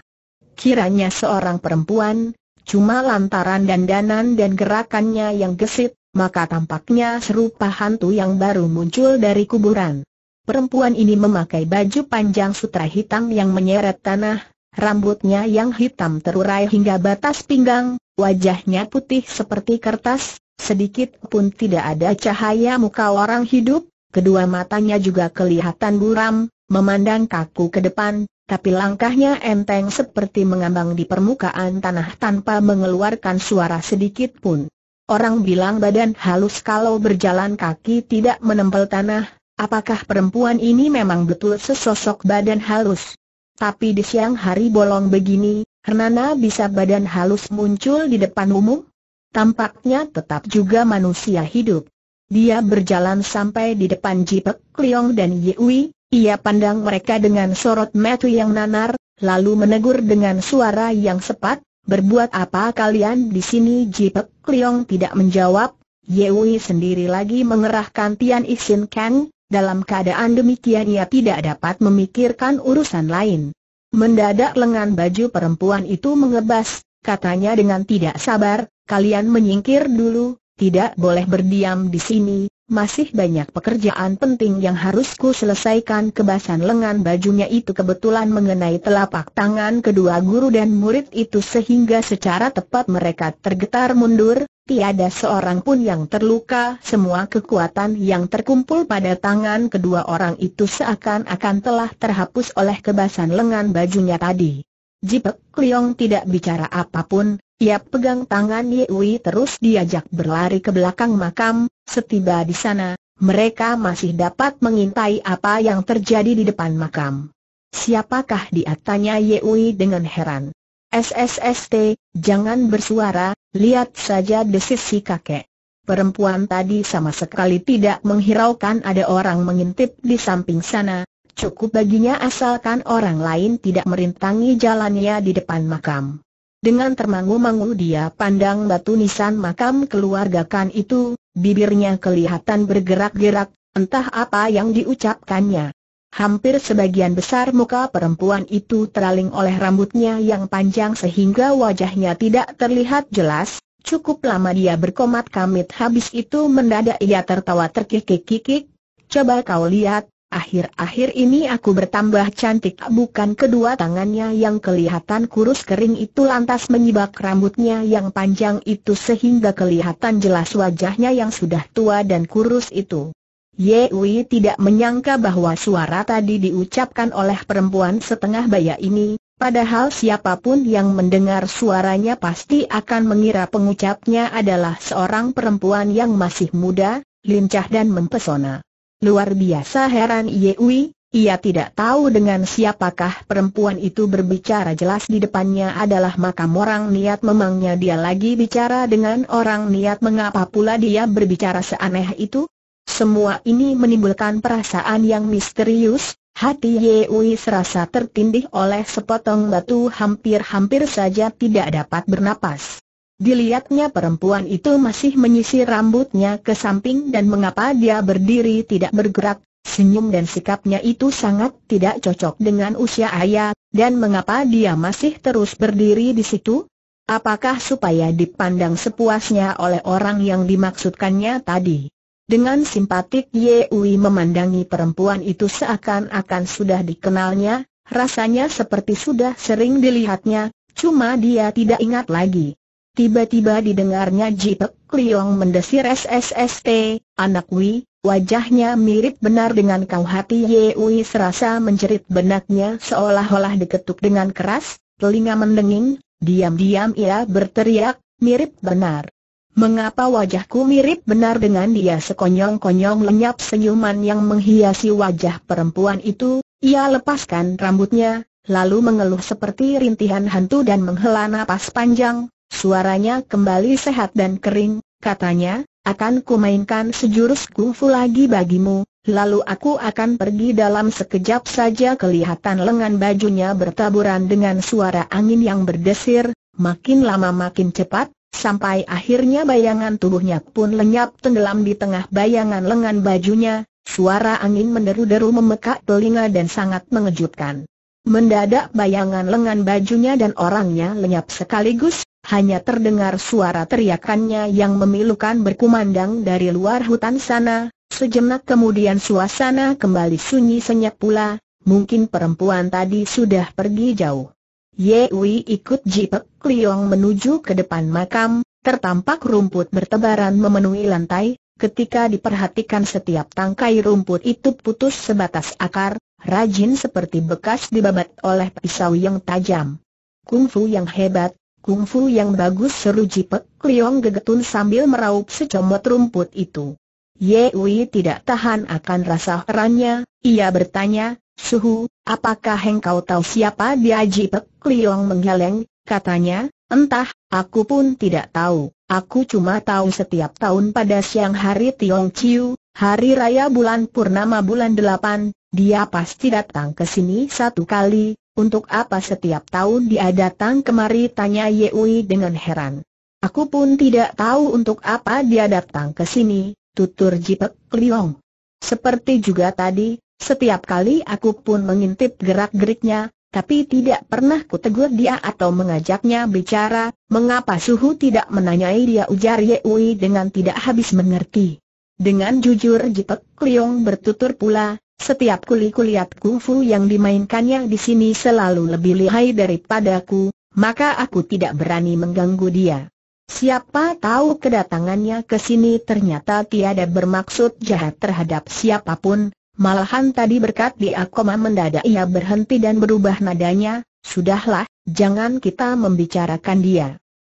Kiranya seorang perempuan, cuma lantaran dandanan dan gerakannya yang gesit, maka tampaknya serupa hantu yang baru muncul dari kuburan. Perempuan ini memakai baju panjang sutra hitam yang menyeret tanah, rambutnya yang hitam terurai hingga batas pinggang, wajahnya putih seperti kertas, sedikit pun tidak ada cahaya muka orang hidup, kedua matanya juga kelihatan buram, memandang kaku ke depan, tapi langkahnya enteng seperti mengambang di permukaan tanah tanpa mengeluarkan suara sedikit pun. Orang bilang badan halus kalau berjalan kaki tidak menempel tanah, apakah perempuan ini memang betul sesosok badan halus? Tapi di siang hari bolong begini, Hernana bisa badan halus muncul di depan umum? Tampaknya tetap juga manusia hidup. Dia berjalan sampai di depan Jipek Kliong dan Yewi, ia pandang mereka dengan sorot metu yang nanar, lalu menegur dengan suara yang sepat, Berbuat apa kalian di sini Jipek Kliong tidak menjawab, Yewi sendiri lagi mengerahkan Tian Isin Kang, dalam keadaan demikian ia tidak dapat memikirkan urusan lain. Mendadak lengan baju perempuan itu mengebas, katanya dengan tidak sabar, kalian menyingkir dulu, tidak boleh berdiam di sini, masih banyak pekerjaan penting yang harus ku selesaikan kebasan lengan bajunya itu kebetulan mengenai telapak tangan kedua guru dan murid itu sehingga secara tepat mereka tergetar mundur, tiada seorang pun yang terluka semua kekuatan yang terkumpul pada tangan kedua orang itu seakan-akan telah terhapus oleh kebasan lengan bajunya tadi. Jipek Kliong tidak bicara apapun, ia pegang tangan Yewi terus diajak berlari ke belakang makam, setiba di sana, mereka masih dapat mengintai apa yang terjadi di depan makam. Siapakah dia tanya Yewi dengan heran. SSST, jangan bersuara, lihat saja desis si kakek. Perempuan tadi sama sekali tidak menghiraukan ada orang mengintip di samping sana, cukup baginya asalkan orang lain tidak merintangi jalannya di depan makam. Dengan termangu-mangu dia pandang batu nisan makam keluarga Kan itu, bibirnya kelihatan bergerak-gerak, entah apa yang diucapkannya. Hampir sebagian besar muka perempuan itu teraling oleh rambutnya yang panjang sehingga wajahnya tidak terlihat jelas, cukup lama dia berkomat kamit habis itu mendadak ia tertawa terkikik-kikik. Coba kau lihat, Akhir-akhir ini aku bertambah cantik bukan kedua tangannya yang kelihatan kurus kering itu lantas menyibak rambutnya yang panjang itu sehingga kelihatan jelas wajahnya yang sudah tua dan kurus itu. Ye Wei tidak menyangka bahwa suara tadi diucapkan oleh perempuan setengah baya ini, Padahal siapapun yang mendengar suaranya pasti akan mengira pengucapnya adalah seorang perempuan yang masih muda, lincah dan mempesona. Luar biasa heran Yewi, ia tidak tahu dengan siapakah perempuan itu berbicara jelas di depannya adalah makam orang niat memangnya dia lagi bicara dengan orang niat mengapa pula dia berbicara seaneh itu? Semua ini menimbulkan perasaan yang misterius, hati Yewi serasa tertindih oleh sepotong batu hampir-hampir saja tidak dapat bernapas. Dilihatnya perempuan itu masih menyisir rambutnya ke samping dan mengapa dia berdiri tidak bergerak, senyum dan sikapnya itu sangat tidak cocok dengan usia ayah, dan mengapa dia masih terus berdiri di situ? Apakah supaya dipandang sepuasnya oleh orang yang dimaksudkannya tadi? Dengan simpatik Ye Ui memandangi perempuan itu seakan-akan sudah dikenalnya, rasanya seperti sudah sering dilihatnya, cuma dia tidak ingat lagi. Tiba-tiba didengarnya Jipek Liong mendesir SSST, anak Wi, wajahnya mirip benar dengan kau hati Yewi serasa menjerit benaknya seolah-olah diketuk dengan keras, telinga mendenging, diam-diam ia berteriak, mirip benar. Mengapa wajahku mirip benar dengan dia sekonyong-konyong lenyap senyuman yang menghiasi wajah perempuan itu, ia lepaskan rambutnya, lalu mengeluh seperti rintihan hantu dan menghela napas panjang, Suaranya kembali sehat dan kering, katanya, akan kumainkan sejurus kungfu lagi bagimu, lalu aku akan pergi dalam sekejap saja kelihatan lengan bajunya bertaburan dengan suara angin yang berdesir, makin lama makin cepat, sampai akhirnya bayangan tubuhnya pun lenyap tenggelam di tengah bayangan lengan bajunya, suara angin menderu-deru memekak telinga dan sangat mengejutkan. Mendadak bayangan lengan bajunya dan orangnya lenyap sekaligus, hanya terdengar suara teriakannya yang memilukan berkumandang dari luar hutan sana, sejenak kemudian suasana kembali sunyi senyap pula, mungkin perempuan tadi sudah pergi jauh. Ye Wei ikut Jipek Kliong menuju ke depan makam, tertampak rumput bertebaran memenuhi lantai, ketika diperhatikan setiap tangkai rumput itu putus sebatas akar, rajin seperti bekas dibabat oleh pisau yang tajam. Kungfu yang hebat, Kungfu yang bagus seru Jipek Liong gegetun sambil meraup secomot rumput itu. Wei tidak tahan akan rasa herannya, ia bertanya, Suhu, apakah engkau tahu siapa dia Jipek Liong menggeleng, katanya, entah, aku pun tidak tahu, aku cuma tahu setiap tahun pada siang hari Tiong Chiu, hari raya bulan Purnama bulan delapan, dia pasti datang ke sini satu kali, untuk apa setiap tahun dia datang kemari tanya Yewi dengan heran. Aku pun tidak tahu untuk apa dia datang ke sini, tutur Jipek Liong. Seperti juga tadi, setiap kali aku pun mengintip gerak-geriknya, tapi tidak pernah kutegur dia atau mengajaknya bicara, mengapa Suhu tidak menanyai dia ujar Yewi dengan tidak habis mengerti. Dengan jujur Jipek Liong bertutur pula, setiap kuli-kuliat kungfu yang dimainkannya di sini selalu lebih lihai daripadaku, maka aku tidak berani mengganggu dia. Siapa tahu kedatangannya ke sini ternyata tiada bermaksud jahat terhadap siapapun, malahan tadi berkat dia koma mendadak ia berhenti dan berubah nadanya, sudahlah, jangan kita membicarakan dia.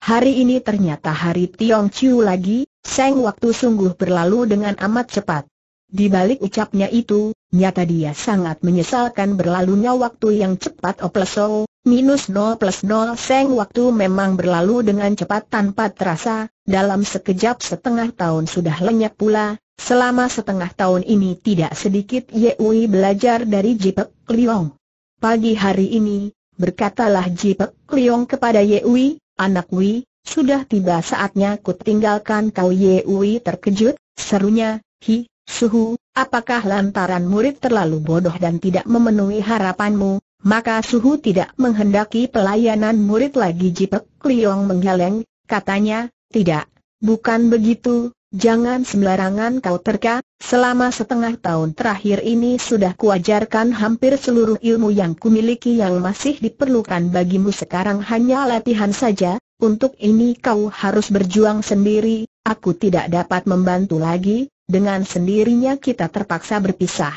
Hari ini ternyata hari Tiong Chiu lagi, seng waktu sungguh berlalu dengan amat cepat. Di balik ucapnya itu, Nyata dia sangat menyesalkan berlalunya waktu yang cepat opleso, oh oh, minus 0 plus 0 seng waktu memang berlalu dengan cepat tanpa terasa, dalam sekejap setengah tahun sudah lenyap pula, selama setengah tahun ini tidak sedikit Yeui belajar dari Jipek Liong. Pagi hari ini, berkatalah Jipek Liong kepada Yeui, anak Wi, sudah tiba saatnya ku tinggalkan kau Yeui terkejut, serunya, hi, suhu, Apakah lantaran murid terlalu bodoh dan tidak memenuhi harapanmu, maka Suhu tidak menghendaki pelayanan murid lagi Jipek Liong menggeleng, katanya, tidak, bukan begitu, jangan sembarangan kau terka, selama setengah tahun terakhir ini sudah kuajarkan hampir seluruh ilmu yang kumiliki yang masih diperlukan bagimu sekarang hanya latihan saja, untuk ini kau harus berjuang sendiri, aku tidak dapat membantu lagi, dengan sendirinya kita terpaksa berpisah.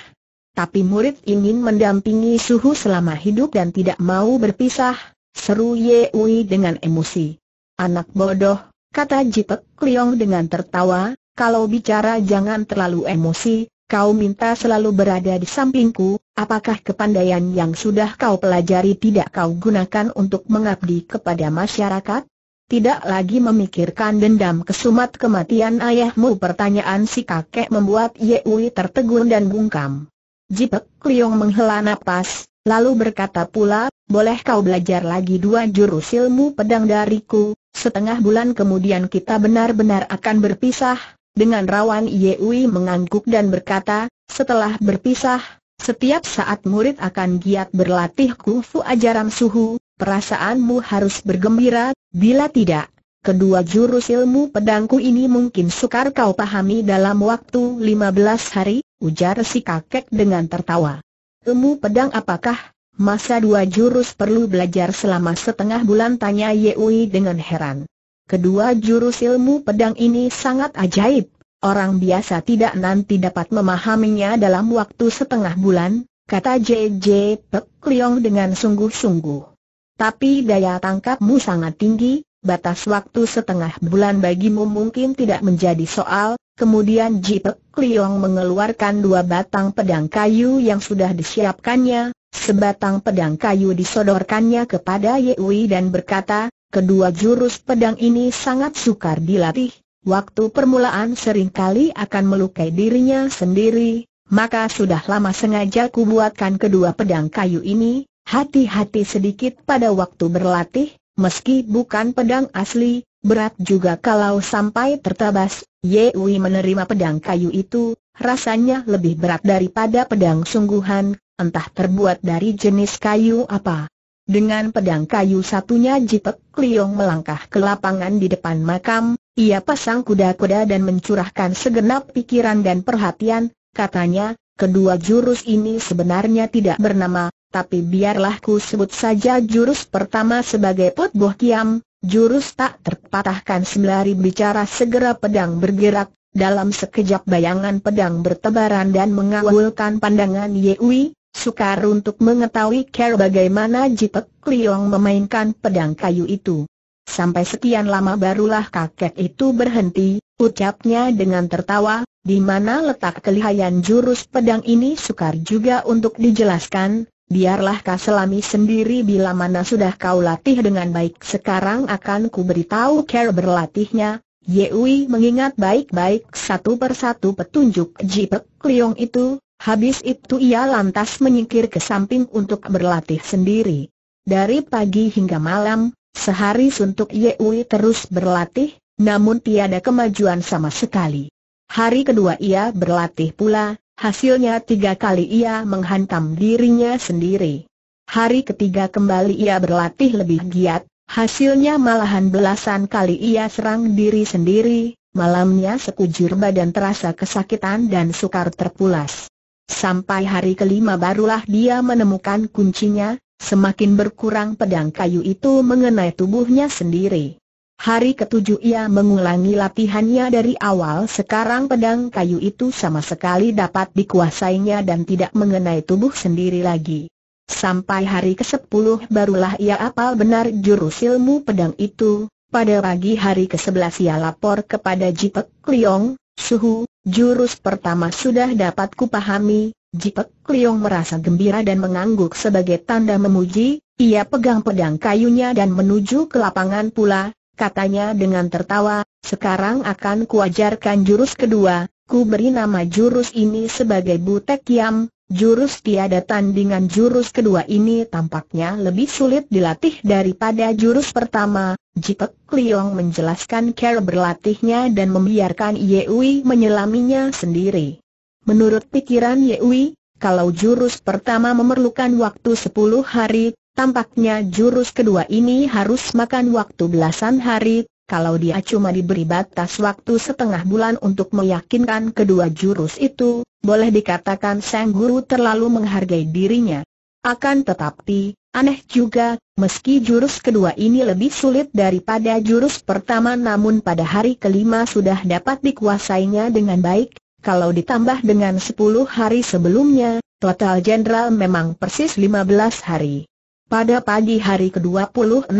Tapi murid ingin mendampingi suhu selama hidup dan tidak mau berpisah, seru Ye Ui dengan emosi. Anak bodoh, kata Jipek Kliong dengan tertawa, kalau bicara jangan terlalu emosi, kau minta selalu berada di sampingku, apakah kepandaian yang sudah kau pelajari tidak kau gunakan untuk mengabdi kepada masyarakat? tidak lagi memikirkan dendam kesumat kematian ayahmu pertanyaan si kakek membuat Yewi tertegun dan bungkam. Jipek Kliong menghela napas, lalu berkata pula, boleh kau belajar lagi dua jurus ilmu pedang dariku, setengah bulan kemudian kita benar-benar akan berpisah, dengan rawan Yewi mengangguk dan berkata, setelah berpisah, setiap saat murid akan giat berlatih kufu ajaran suhu, perasaanmu harus bergembira, bila tidak, kedua jurus ilmu pedangku ini mungkin sukar kau pahami dalam waktu 15 hari, ujar si kakek dengan tertawa. Ilmu pedang apakah? Masa dua jurus perlu belajar selama setengah bulan tanya Yeui dengan heran. Kedua jurus ilmu pedang ini sangat ajaib. Orang biasa tidak nanti dapat memahaminya dalam waktu setengah bulan, kata J.J. Pek Liong dengan sungguh-sungguh. Tapi daya tangkapmu sangat tinggi, batas waktu setengah bulan bagimu mungkin tidak menjadi soal. Kemudian Jipek Liong mengeluarkan dua batang pedang kayu yang sudah disiapkannya, sebatang pedang kayu disodorkannya kepada Yewi dan berkata, kedua jurus pedang ini sangat sukar dilatih, waktu permulaan seringkali akan melukai dirinya sendiri, maka sudah lama sengaja kubuatkan kedua pedang kayu ini, Hati-hati sedikit pada waktu berlatih, meski bukan pedang asli, berat juga kalau sampai tertabas. Yui menerima pedang kayu itu, rasanya lebih berat daripada pedang sungguhan, entah terbuat dari jenis kayu apa. Dengan pedang kayu satunya Jipek Kliong melangkah ke lapangan di depan makam, ia pasang kuda-kuda dan mencurahkan segenap pikiran dan perhatian, katanya, kedua jurus ini sebenarnya tidak bernama, tapi biarlah ku sebut saja jurus pertama sebagai pot boh kiam, jurus tak terpatahkan sembari bicara segera pedang bergerak, dalam sekejap bayangan pedang bertebaran dan mengawulkan pandangan Yewi, sukar untuk mengetahui care bagaimana Jipek Kliong memainkan pedang kayu itu. Sampai sekian lama barulah kakek itu berhenti, ucapnya dengan tertawa, di mana letak kelihayan jurus pedang ini sukar juga untuk dijelaskan, biarlah kau selami sendiri bila mana sudah kau latih dengan baik sekarang akan ku beritahu cara berlatihnya. Yewi mengingat baik-baik satu persatu petunjuk Jipek Kliong itu, habis itu ia lantas menyingkir ke samping untuk berlatih sendiri. Dari pagi hingga malam, sehari suntuk Yewi terus berlatih, namun tiada kemajuan sama sekali. Hari kedua ia berlatih pula, Hasilnya tiga kali ia menghantam dirinya sendiri. Hari ketiga kembali ia berlatih lebih giat, hasilnya malahan belasan kali ia serang diri sendiri, malamnya sekujur badan terasa kesakitan dan sukar terpulas. Sampai hari kelima barulah dia menemukan kuncinya, semakin berkurang pedang kayu itu mengenai tubuhnya sendiri. Hari ketujuh ia mengulangi latihannya dari awal sekarang pedang kayu itu sama sekali dapat dikuasainya dan tidak mengenai tubuh sendiri lagi. Sampai hari ke-10 barulah ia apal benar jurus ilmu pedang itu, pada pagi hari ke-11 ia lapor kepada Jipek Kliong, Suhu, jurus pertama sudah dapat kupahami, Jipek Kliong merasa gembira dan mengangguk sebagai tanda memuji, ia pegang pedang kayunya dan menuju ke lapangan pula, katanya dengan tertawa, sekarang akan kuajarkan jurus kedua, ku beri nama jurus ini sebagai Butek Yam, jurus tiada tandingan jurus kedua ini tampaknya lebih sulit dilatih daripada jurus pertama, Jipek Kliong menjelaskan cara berlatihnya dan membiarkan Yewi menyelaminya sendiri. Menurut pikiran Yewi, kalau jurus pertama memerlukan waktu 10 hari, Tampaknya jurus kedua ini harus makan waktu belasan hari, kalau dia cuma diberi batas waktu setengah bulan untuk meyakinkan kedua jurus itu, boleh dikatakan Sang Guru terlalu menghargai dirinya. Akan tetapi, aneh juga, meski jurus kedua ini lebih sulit daripada jurus pertama namun pada hari kelima sudah dapat dikuasainya dengan baik, kalau ditambah dengan 10 hari sebelumnya, total jenderal memang persis 15 hari. Pada pagi hari ke-26,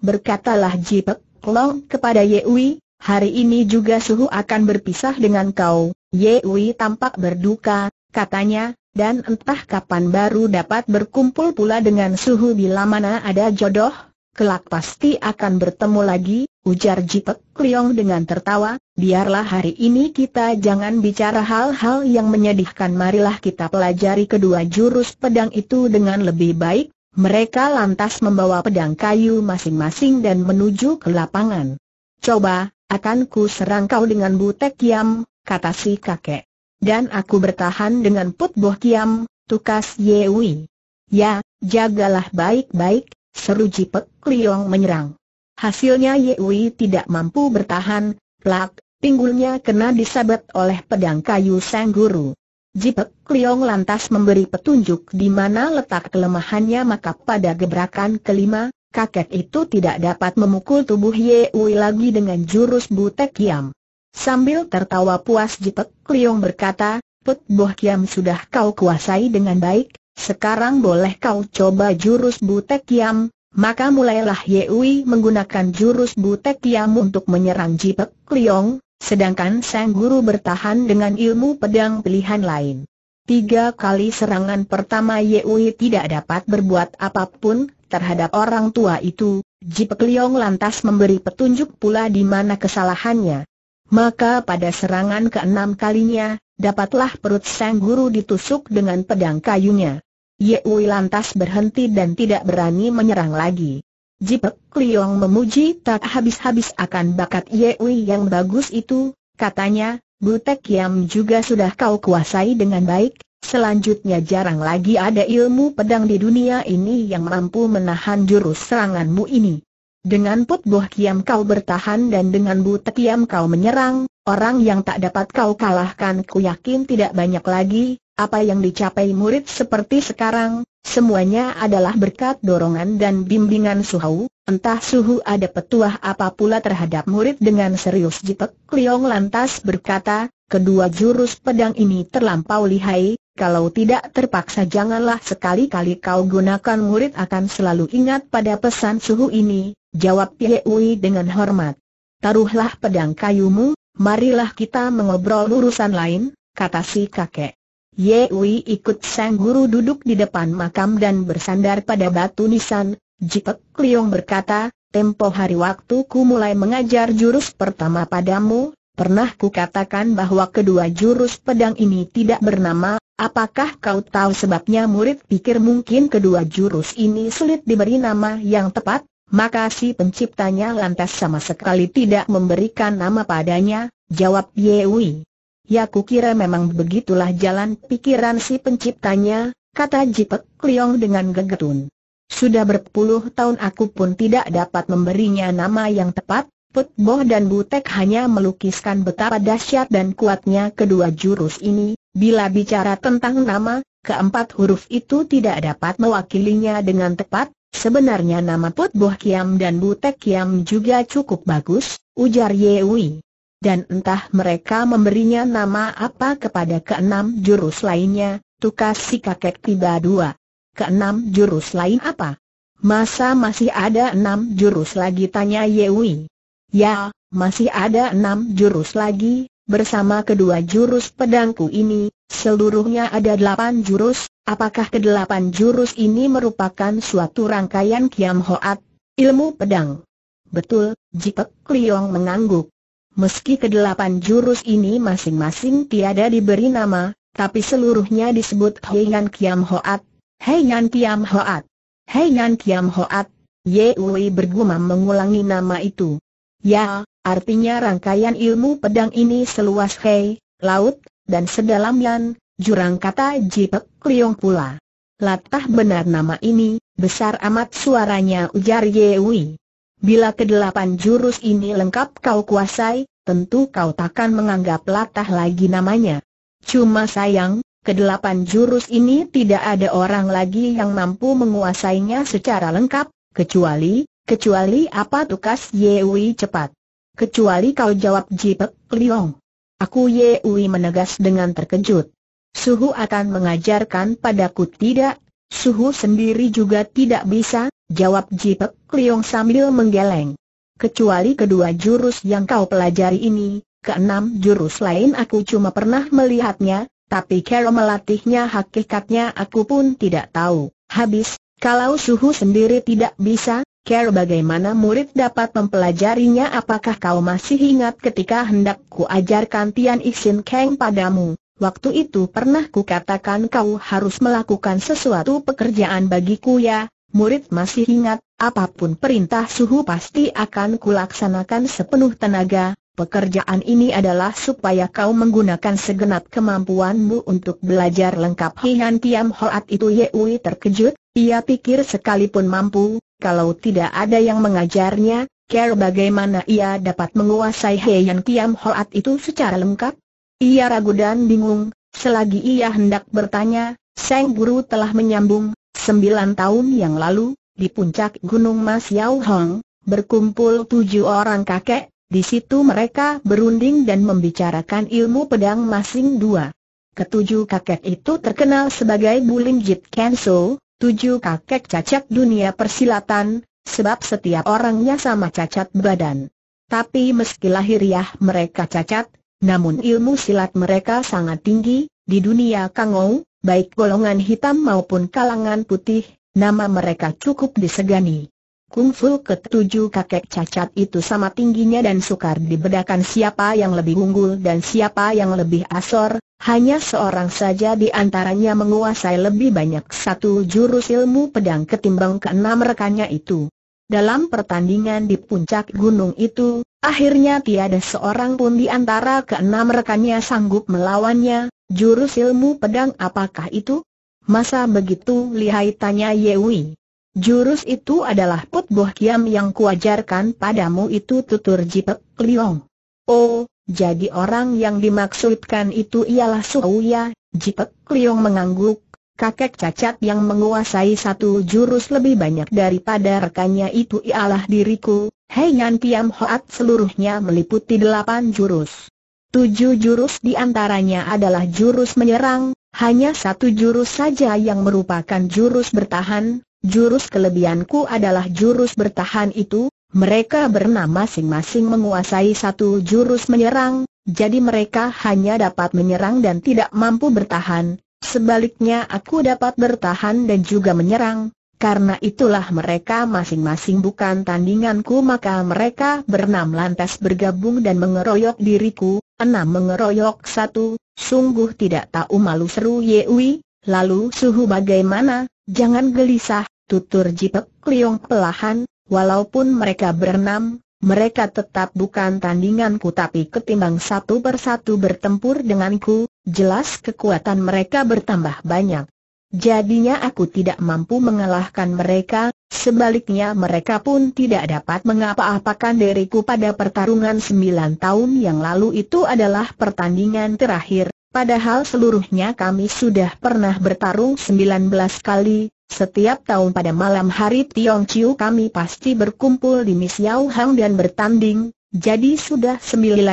berkatalah Jipek Klong kepada Yewi, hari ini juga suhu akan berpisah dengan kau. Yewi tampak berduka, katanya, dan entah kapan baru dapat berkumpul pula dengan suhu bila mana ada jodoh, kelak pasti akan bertemu lagi, ujar Jipek Klong dengan tertawa, biarlah hari ini kita jangan bicara hal-hal yang menyedihkan marilah kita pelajari kedua jurus pedang itu dengan lebih baik, mereka lantas membawa pedang kayu masing-masing dan menuju ke lapangan. Coba, akan ku serang kau dengan butek kiam, kata si kakek. Dan aku bertahan dengan putboh kiam, tukas Yewi. Ya, jagalah baik-baik, seru Jipek kliong menyerang. Hasilnya Yewi tidak mampu bertahan, plak, pinggulnya kena disabet oleh pedang kayu sang guru. Jipek Kliong lantas memberi petunjuk di mana letak kelemahannya maka pada gebrakan kelima, kakek itu tidak dapat memukul tubuh Ye Yewi lagi dengan jurus butek kiam. Sambil tertawa puas Jipek Kliong berkata, Put Boh Kiam sudah kau kuasai dengan baik, sekarang boleh kau coba jurus butek kiam, maka mulailah Ye Yewi menggunakan jurus butek kiam untuk menyerang Jipek Kliong, Sedangkan sang guru bertahan dengan ilmu pedang pilihan lain. Tiga kali serangan pertama Ye Wei tidak dapat berbuat apapun terhadap orang tua itu, Jipek Liong lantas memberi petunjuk pula di mana kesalahannya. Maka pada serangan keenam kalinya, dapatlah perut sang guru ditusuk dengan pedang kayunya. Ye Wei lantas berhenti dan tidak berani menyerang lagi. Jipek Kliong memuji tak habis-habis akan bakat Yewi yang bagus itu, katanya, Butek Yam juga sudah kau kuasai dengan baik, Selanjutnya jarang lagi ada ilmu pedang di dunia ini yang mampu menahan jurus seranganmu ini. Dengan Put Boh Kiam kau bertahan dan dengan Butek Yam kau menyerang, orang yang tak dapat kau kalahkan ku yakin tidak banyak lagi, apa yang dicapai murid seperti sekarang, semuanya adalah berkat dorongan dan bimbingan Suhu, entah Suhu ada petuah apa pula terhadap murid dengan serius Jipek Kliong lantas berkata, kedua jurus pedang ini terlampau lihai, kalau tidak terpaksa janganlah sekali-kali kau gunakan murid akan selalu ingat pada pesan Suhu ini, jawab Pie dengan hormat. Taruhlah pedang kayumu, marilah kita mengobrol urusan lain, kata si kakek. Ye Wei ikut sang guru duduk di depan makam dan bersandar pada batu nisan, Jipek Liong berkata, tempo hari waktu ku mulai mengajar jurus pertama padamu, pernah ku katakan bahwa kedua jurus pedang ini tidak bernama, apakah kau tahu sebabnya murid pikir mungkin kedua jurus ini sulit diberi nama yang tepat? Maka si penciptanya lantas sama sekali tidak memberikan nama padanya, jawab Ye Wei. Ya kukira memang begitulah jalan pikiran si penciptanya, kata Jipek Kliong dengan gegetun. Sudah berpuluh tahun aku pun tidak dapat memberinya nama yang tepat, Put Boh dan Butek hanya melukiskan betapa dahsyat dan kuatnya kedua jurus ini, bila bicara tentang nama, keempat huruf itu tidak dapat mewakilinya dengan tepat, sebenarnya nama Put Boh Kiam dan Butek Kiam juga cukup bagus, ujar Yewi dan entah mereka memberinya nama apa kepada keenam jurus lainnya, tukas si kakek tiba dua. Keenam jurus lain apa? Masa masih ada enam jurus lagi tanya Yewi. Ya, masih ada enam jurus lagi, bersama kedua jurus pedangku ini, seluruhnya ada delapan jurus, apakah kedelapan jurus ini merupakan suatu rangkaian Kiam Hoat, ilmu pedang? Betul, Jipek Kliong mengangguk. Meski kedelapan jurus ini masing-masing tiada diberi nama, tapi seluruhnya disebut Heian Kiam Hoat, Heian Kiam Hoat, Heian Kiam Hoat. Yeui bergumam mengulangi nama itu. Ya, artinya rangkaian ilmu pedang ini seluas hei, laut, dan sedalam yan, jurang kata Jipek Kliong pula. Latah benar nama ini, besar amat suaranya ujar Yewi. Bila kedelapan jurus ini lengkap kau kuasai, tentu kau takkan menganggap latah lagi namanya. Cuma sayang, kedelapan jurus ini tidak ada orang lagi yang mampu menguasainya secara lengkap, kecuali, kecuali apa tukas Yewi cepat. Kecuali kau jawab Jipek Liong. Aku Yewi menegas dengan terkejut. Suhu akan mengajarkan padaku tidak, Suhu sendiri juga tidak bisa, Jawab Jipek kliung sambil menggeleng. Kecuali kedua jurus yang kau pelajari ini, keenam jurus lain aku cuma pernah melihatnya, tapi kalau melatihnya hakikatnya aku pun tidak tahu. Habis, kalau suhu sendiri tidak bisa, Care bagaimana murid dapat mempelajarinya apakah kau masih ingat ketika hendak ku ajarkan Tian Ixin Kang padamu Waktu itu pernah ku katakan kau harus melakukan sesuatu pekerjaan bagiku ya murid masih ingat, apapun perintah suhu pasti akan kulaksanakan sepenuh tenaga, pekerjaan ini adalah supaya kau menggunakan segenap kemampuanmu untuk belajar lengkap Hian Tiam Hoat itu Wei terkejut, ia pikir sekalipun mampu, kalau tidak ada yang mengajarnya, care bagaimana ia dapat menguasai Hian Tiam Hoat itu secara lengkap? Ia ragu dan bingung, selagi ia hendak bertanya, Sang Guru telah menyambung, Sembilan tahun yang lalu, di puncak Gunung Mas Yau Hong, berkumpul tujuh orang kakek, di situ mereka berunding dan membicarakan ilmu pedang masing dua. Ketujuh kakek itu terkenal sebagai Bulim Jit Kenso, tujuh kakek cacat dunia persilatan, sebab setiap orangnya sama cacat badan. Tapi meski lahiriah mereka cacat, namun ilmu silat mereka sangat tinggi, di dunia Kangou, baik golongan hitam maupun kalangan putih, nama mereka cukup disegani. Kungfu ketujuh kakek cacat itu sama tingginya dan sukar dibedakan siapa yang lebih unggul dan siapa yang lebih asor, hanya seorang saja di antaranya menguasai lebih banyak satu jurus ilmu pedang ketimbang keenam rekannya itu. Dalam pertandingan di puncak gunung itu, akhirnya tiada seorang pun di antara keenam rekannya sanggup melawannya, jurus ilmu pedang apakah itu? Masa begitu lihai tanya Yewi. Jurus itu adalah Put Boh Kiam yang kuajarkan padamu itu tutur Jipek Liong. Oh, jadi orang yang dimaksudkan itu ialah Suhuya, Jipek Liong mengangguk, kakek cacat yang menguasai satu jurus lebih banyak daripada rekannya itu ialah diriku, Hei Nyan Piam Hoat seluruhnya meliputi delapan jurus. Tujuh jurus di antaranya adalah jurus menyerang, hanya satu jurus saja yang merupakan jurus bertahan, jurus kelebihanku adalah jurus bertahan itu, mereka bernama masing-masing menguasai satu jurus menyerang, jadi mereka hanya dapat menyerang dan tidak mampu bertahan, Sebaliknya aku dapat bertahan dan juga menyerang, karena itulah mereka masing-masing bukan tandinganku maka mereka berenam lantas bergabung dan mengeroyok diriku, enam mengeroyok satu, sungguh tidak tahu malu seru Yewi, lalu suhu bagaimana, jangan gelisah, tutur Jipek Liong pelahan, walaupun mereka berenam, mereka tetap bukan tandinganku tapi ketimbang satu persatu bertempur denganku, jelas kekuatan mereka bertambah banyak. Jadinya aku tidak mampu mengalahkan mereka, sebaliknya mereka pun tidak dapat mengapa-apakan diriku pada pertarungan sembilan tahun yang lalu itu adalah pertandingan terakhir, padahal seluruhnya kami sudah pernah bertarung sembilan belas kali, setiap tahun pada malam hari Tiong Chiu kami pasti berkumpul di Miss Yau Hang dan bertanding, jadi sudah 19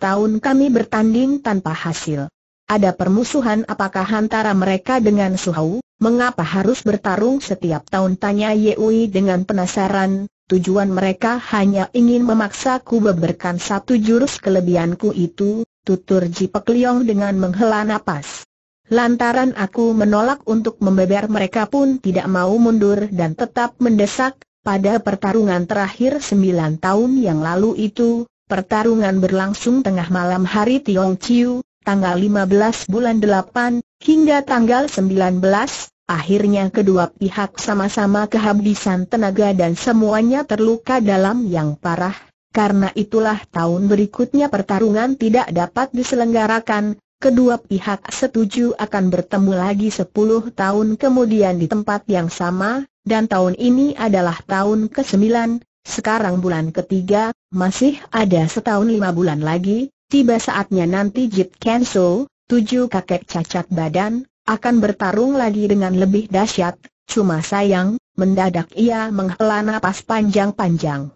tahun kami bertanding tanpa hasil. Ada permusuhan apakah antara mereka dengan Suhau? Mengapa harus bertarung setiap tahun? Tanya Yeui dengan penasaran. Tujuan mereka hanya ingin memaksa ku beberkan satu jurus kelebihanku itu, tutur Ji Pek Liong dengan menghela napas. Lantaran aku menolak untuk membeber mereka pun tidak mau mundur dan tetap mendesak, pada pertarungan terakhir sembilan tahun yang lalu itu, pertarungan berlangsung tengah malam hari Tiong Chiu, tanggal 15 bulan 8, hingga tanggal 19, akhirnya kedua pihak sama-sama kehabisan tenaga dan semuanya terluka dalam yang parah, karena itulah tahun berikutnya pertarungan tidak dapat diselenggarakan, kedua pihak setuju akan bertemu lagi sepuluh tahun kemudian di tempat yang sama, dan tahun ini adalah tahun ke-9, sekarang bulan ketiga, masih ada setahun lima bulan lagi, tiba saatnya nanti Jit Kenso, tujuh kakek cacat badan, akan bertarung lagi dengan lebih dahsyat, cuma sayang, mendadak ia menghela napas panjang-panjang.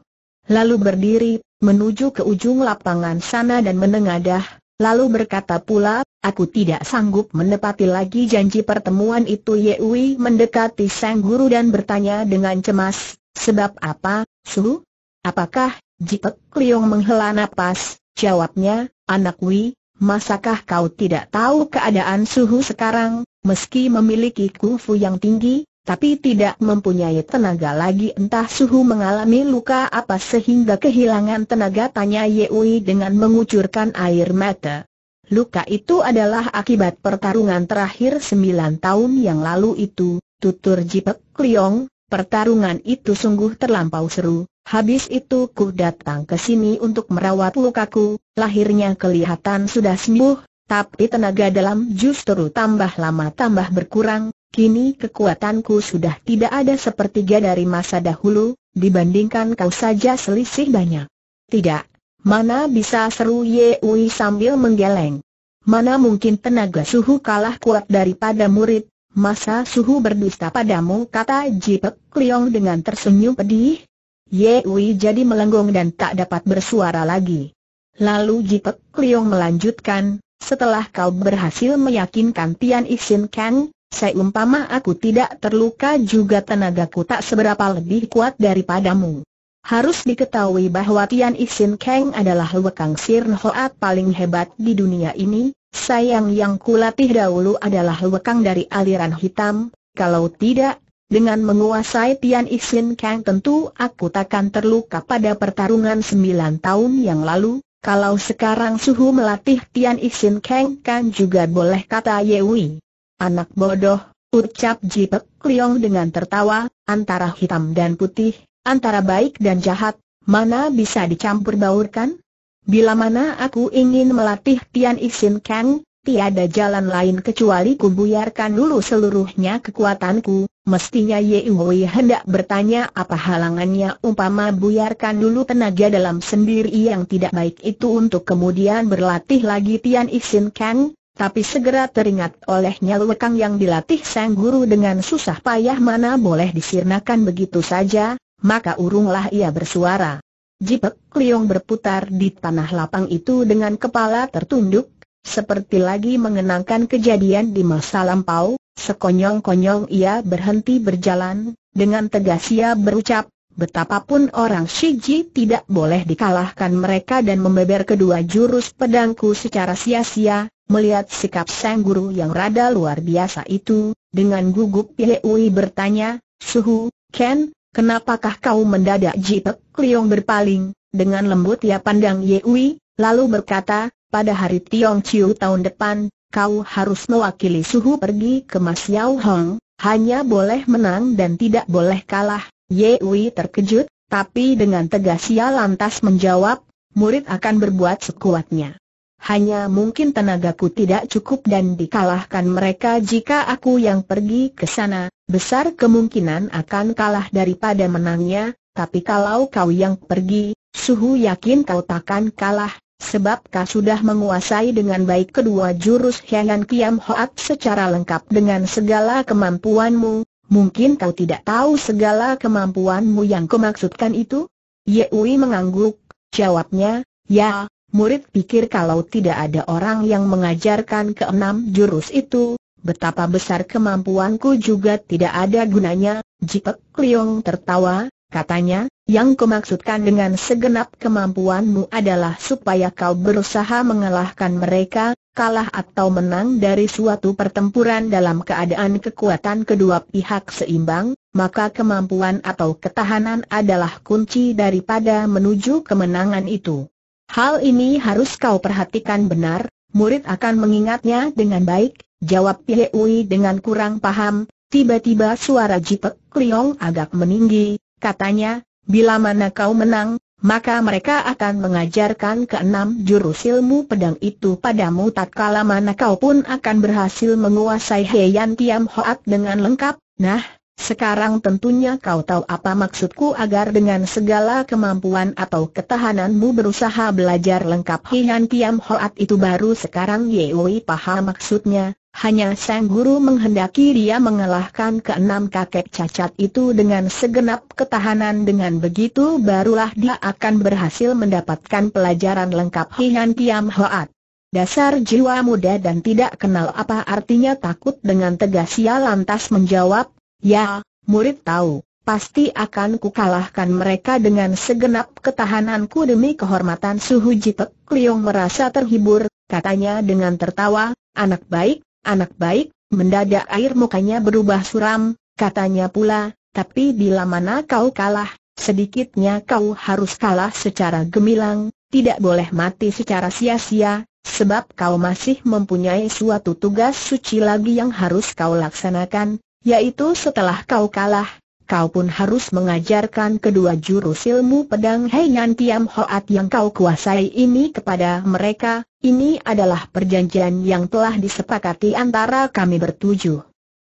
Lalu berdiri, menuju ke ujung lapangan sana dan menengadah, Lalu berkata pula, aku tidak sanggup menepati lagi janji pertemuan itu Yewi mendekati sang guru dan bertanya dengan cemas, sebab apa, Su? Apakah, Jipek Kliung menghela napas, jawabnya, anak Wi, masakah kau tidak tahu keadaan suhu sekarang, meski memiliki kufu yang tinggi, tapi tidak mempunyai tenaga lagi entah suhu mengalami luka apa sehingga kehilangan tenaga tanya Yewi dengan mengucurkan air mata. Luka itu adalah akibat pertarungan terakhir 9 tahun yang lalu itu, tutur Jipek Kliong, pertarungan itu sungguh terlampau seru, habis itu ku datang ke sini untuk merawat lukaku, lahirnya kelihatan sudah sembuh, tapi tenaga dalam justru tambah lama tambah berkurang, Kini kekuatanku sudah tidak ada sepertiga dari masa dahulu, dibandingkan kau saja selisih banyak. Tidak, mana bisa seru Ye Ui sambil menggeleng. Mana mungkin tenaga suhu kalah kuat daripada murid, masa suhu berdusta padamu kata Jipek Kliung dengan tersenyum pedih. Ye Ui jadi melenggong dan tak dapat bersuara lagi. Lalu Jipek Kliung melanjutkan, setelah kau berhasil meyakinkan Tian Ixin Kang, Seumpama aku tidak terluka juga tenagaku tak seberapa lebih kuat daripadamu. Harus diketahui bahwa Tian Isin Kang adalah Wekang Sirn Hoat paling hebat di dunia ini, sayang yang kulatih dahulu adalah Wekang dari aliran hitam, kalau tidak, dengan menguasai Tian Isin Kang tentu aku takkan terluka pada pertarungan 9 tahun yang lalu, kalau sekarang suhu melatih Tian Isin Kang kan juga boleh kata Yewi. Anak bodoh, ucap Ji Pek Liong dengan tertawa, antara hitam dan putih, antara baik dan jahat, mana bisa dicampur baurkan? Bila mana aku ingin melatih Tian Ixin Kang, tiada jalan lain kecuali kubuyarkan dulu seluruhnya kekuatanku, Mestinya Ye Wei hendak bertanya apa halangannya umpama buyarkan dulu tenaga dalam sendiri yang tidak baik itu untuk kemudian berlatih lagi Tian Ixin Kang, tapi segera teringat olehnya lekang yang dilatih sang guru dengan susah payah mana boleh disirnakan begitu saja, maka urunglah ia bersuara. Jipek kliung berputar di tanah lapang itu dengan kepala tertunduk, seperti lagi mengenangkan kejadian di masa lampau, sekonyong-konyong ia berhenti berjalan, dengan tegas ia berucap, Betapapun orang Shiji tidak boleh dikalahkan mereka dan membeber kedua jurus pedangku secara sia-sia, Melihat sikap sang guru yang rada luar biasa itu, dengan gugup Yehui bertanya, Suhu, Ken, kenapakah kau mendadak jipek? kliung berpaling, dengan lembut ia pandang Yehui, lalu berkata, pada hari Tiong Chiu tahun depan, kau harus mewakili Suhu pergi ke Mas Yao Hong, hanya boleh menang dan tidak boleh kalah. Yehui terkejut, tapi dengan tegas ia lantas menjawab, murid akan berbuat sekuatnya hanya mungkin tenagaku tidak cukup dan dikalahkan mereka jika aku yang pergi ke sana, besar kemungkinan akan kalah daripada menangnya, tapi kalau kau yang pergi, suhu yakin kau takkan kalah, sebab kau sudah menguasai dengan baik kedua jurus Hian Kiam Hoat secara lengkap dengan segala kemampuanmu, mungkin kau tidak tahu segala kemampuanmu yang kumaksudkan itu? Yeui mengangguk, jawabnya, ya, murid pikir kalau tidak ada orang yang mengajarkan keenam jurus itu, betapa besar kemampuanku juga tidak ada gunanya. Jipek Kliung tertawa, katanya, yang kumaksudkan dengan segenap kemampuanmu adalah supaya kau berusaha mengalahkan mereka, kalah atau menang dari suatu pertempuran dalam keadaan kekuatan kedua pihak seimbang, maka kemampuan atau ketahanan adalah kunci daripada menuju kemenangan itu. Hal ini harus kau perhatikan benar, murid akan mengingatnya dengan baik, jawab Pie Ui dengan kurang paham, tiba-tiba suara Jipek Kliong agak meninggi, katanya, bila mana kau menang, maka mereka akan mengajarkan keenam jurus ilmu pedang itu padamu Tak tatkala mana kau pun akan berhasil menguasai Heian Tiam Hoat dengan lengkap, nah, sekarang tentunya kau tahu apa maksudku agar dengan segala kemampuan atau ketahananmu berusaha belajar lengkap Hian Tiam Hoat itu baru sekarang Yeoi paham maksudnya, hanya Sang Guru menghendaki dia mengalahkan keenam kakek cacat itu dengan segenap ketahanan dengan begitu barulah dia akan berhasil mendapatkan pelajaran lengkap Hian Tiam Hoat. Dasar jiwa muda dan tidak kenal apa artinya takut dengan tegas ia lantas menjawab, Ya, murid tahu, pasti akan kukalahkan mereka dengan segenap ketahananku demi kehormatan Suhu Jitek. Kliong merasa terhibur, katanya dengan tertawa, anak baik, anak baik, mendadak air mukanya berubah suram, katanya pula, tapi bila mana kau kalah, sedikitnya kau harus kalah secara gemilang, tidak boleh mati secara sia-sia, sebab kau masih mempunyai suatu tugas suci lagi yang harus kau laksanakan, yaitu setelah kau kalah, kau pun harus mengajarkan kedua jurus ilmu pedang Heian Tiam Hoat yang kau kuasai ini kepada mereka, ini adalah perjanjian yang telah disepakati antara kami bertujuh.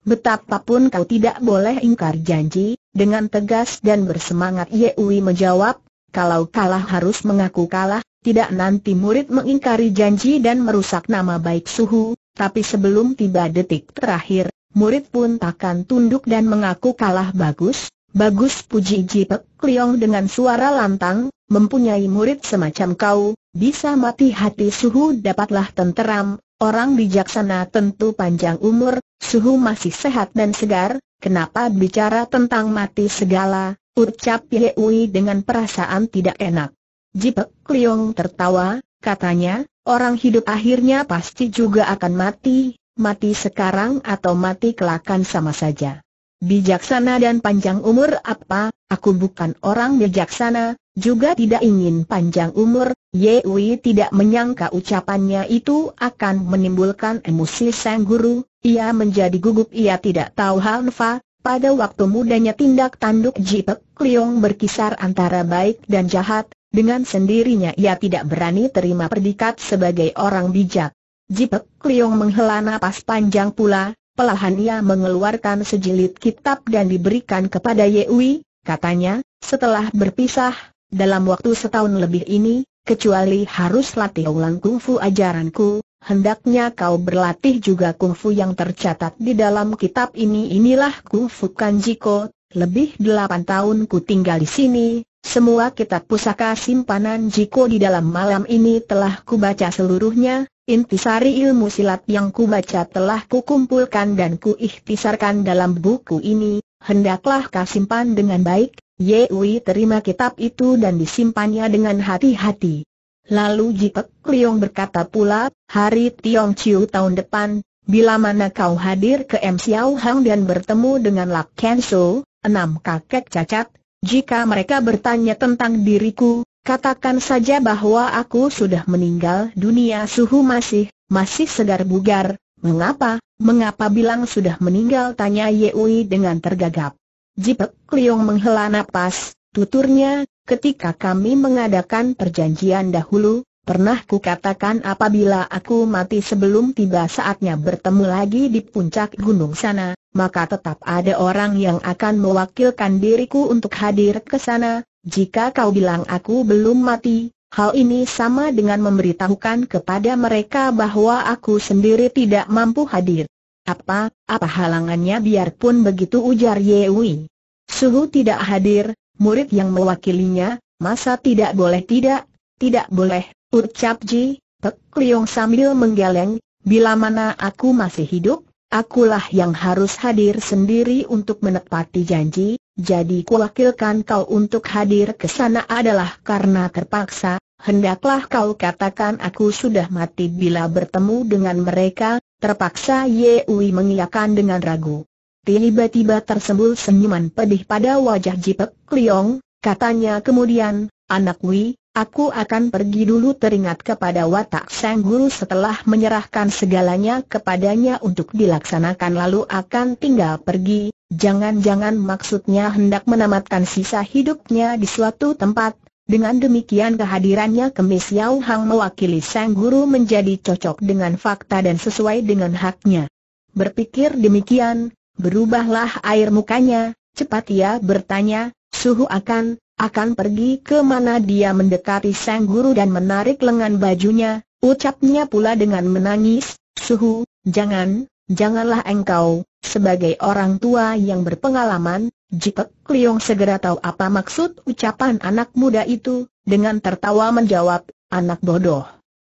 Betapapun kau tidak boleh ingkar janji, dengan tegas dan bersemangat Yewi menjawab, kalau kalah harus mengaku kalah, tidak nanti murid mengingkari janji dan merusak nama baik suhu, tapi sebelum tiba detik terakhir, murid pun takkan tunduk dan mengaku kalah bagus, bagus puji Jipek Kliong dengan suara lantang, mempunyai murid semacam kau, bisa mati hati suhu dapatlah tenteram, orang bijaksana tentu panjang umur, suhu masih sehat dan segar, kenapa bicara tentang mati segala, ucap Yehui dengan perasaan tidak enak. Jipek Kliong tertawa, katanya, orang hidup akhirnya pasti juga akan mati, mati sekarang atau mati kelakan sama saja. Bijaksana dan panjang umur apa, aku bukan orang bijaksana, juga tidak ingin panjang umur, Ye Wei tidak menyangka ucapannya itu akan menimbulkan emosi sang guru, ia menjadi gugup ia tidak tahu hal Hanfa, pada waktu mudanya tindak tanduk Ji Jipek Kliung berkisar antara baik dan jahat, dengan sendirinya ia tidak berani terima predikat sebagai orang bijak. Jipek Kliung menghela napas panjang pula, pelahan ia mengeluarkan sejilid kitab dan diberikan kepada Yewi, katanya, setelah berpisah, dalam waktu setahun lebih ini, kecuali harus latih ulang kungfu ajaranku, hendaknya kau berlatih juga kungfu yang tercatat di dalam kitab ini inilah kungfu kanjiko, lebih delapan tahun ku tinggal di sini, semua kitab pusaka simpanan Jiko di dalam malam ini telah kubaca seluruhnya, Intisari ilmu silat yang kubaca telah kukumpulkan dan kuikhtisarkan dalam buku ini, hendaklah kau simpan dengan baik, Yewi terima kitab itu dan disimpannya dengan hati-hati. Lalu Jipek Liong berkata pula, hari Tiong Chiu tahun depan, bila mana kau hadir ke M. Xiao Hang dan bertemu dengan Lak Kenso, enam kakek cacat, jika mereka bertanya tentang diriku, Katakan saja bahwa aku sudah meninggal dunia suhu masih, masih segar bugar, mengapa, mengapa bilang sudah meninggal tanya Yeui dengan tergagap. Jipek Kliong menghela napas, tuturnya, ketika kami mengadakan perjanjian dahulu, pernah katakan apabila aku mati sebelum tiba saatnya bertemu lagi di puncak gunung sana, maka tetap ada orang yang akan mewakilkan diriku untuk hadir ke sana, jika kau bilang aku belum mati, hal ini sama dengan memberitahukan kepada mereka bahwa aku sendiri tidak mampu hadir. Apa, apa halangannya biarpun begitu ujar Yewi. Suhu tidak hadir, murid yang mewakilinya, masa tidak boleh tidak, tidak boleh, ucap Ji, Pek Liong sambil menggeleng, bila mana aku masih hidup, akulah yang harus hadir sendiri untuk menepati janji, jadi kuwakilkan kau untuk hadir ke sana adalah karena terpaksa, hendaklah kau katakan aku sudah mati bila bertemu dengan mereka, terpaksa Yewi mengiyakan dengan ragu. Tiba-tiba tersembul senyuman pedih pada wajah Jipek Kliong, katanya kemudian, anak Wi, Aku akan pergi dulu teringat kepada watak sang guru setelah menyerahkan segalanya kepadanya untuk dilaksanakan lalu akan tinggal pergi, jangan-jangan maksudnya hendak menamatkan sisa hidupnya di suatu tempat, dengan demikian kehadirannya Kemis Yau Hang mewakili sang guru menjadi cocok dengan fakta dan sesuai dengan haknya. Berpikir demikian, berubahlah air mukanya, cepat ia bertanya, suhu akan, akan pergi ke mana dia mendekati sang guru dan menarik lengan bajunya, ucapnya pula dengan menangis, Suhu, jangan, janganlah engkau, sebagai orang tua yang berpengalaman, Jipek Liong segera tahu apa maksud ucapan anak muda itu, dengan tertawa menjawab, anak bodoh.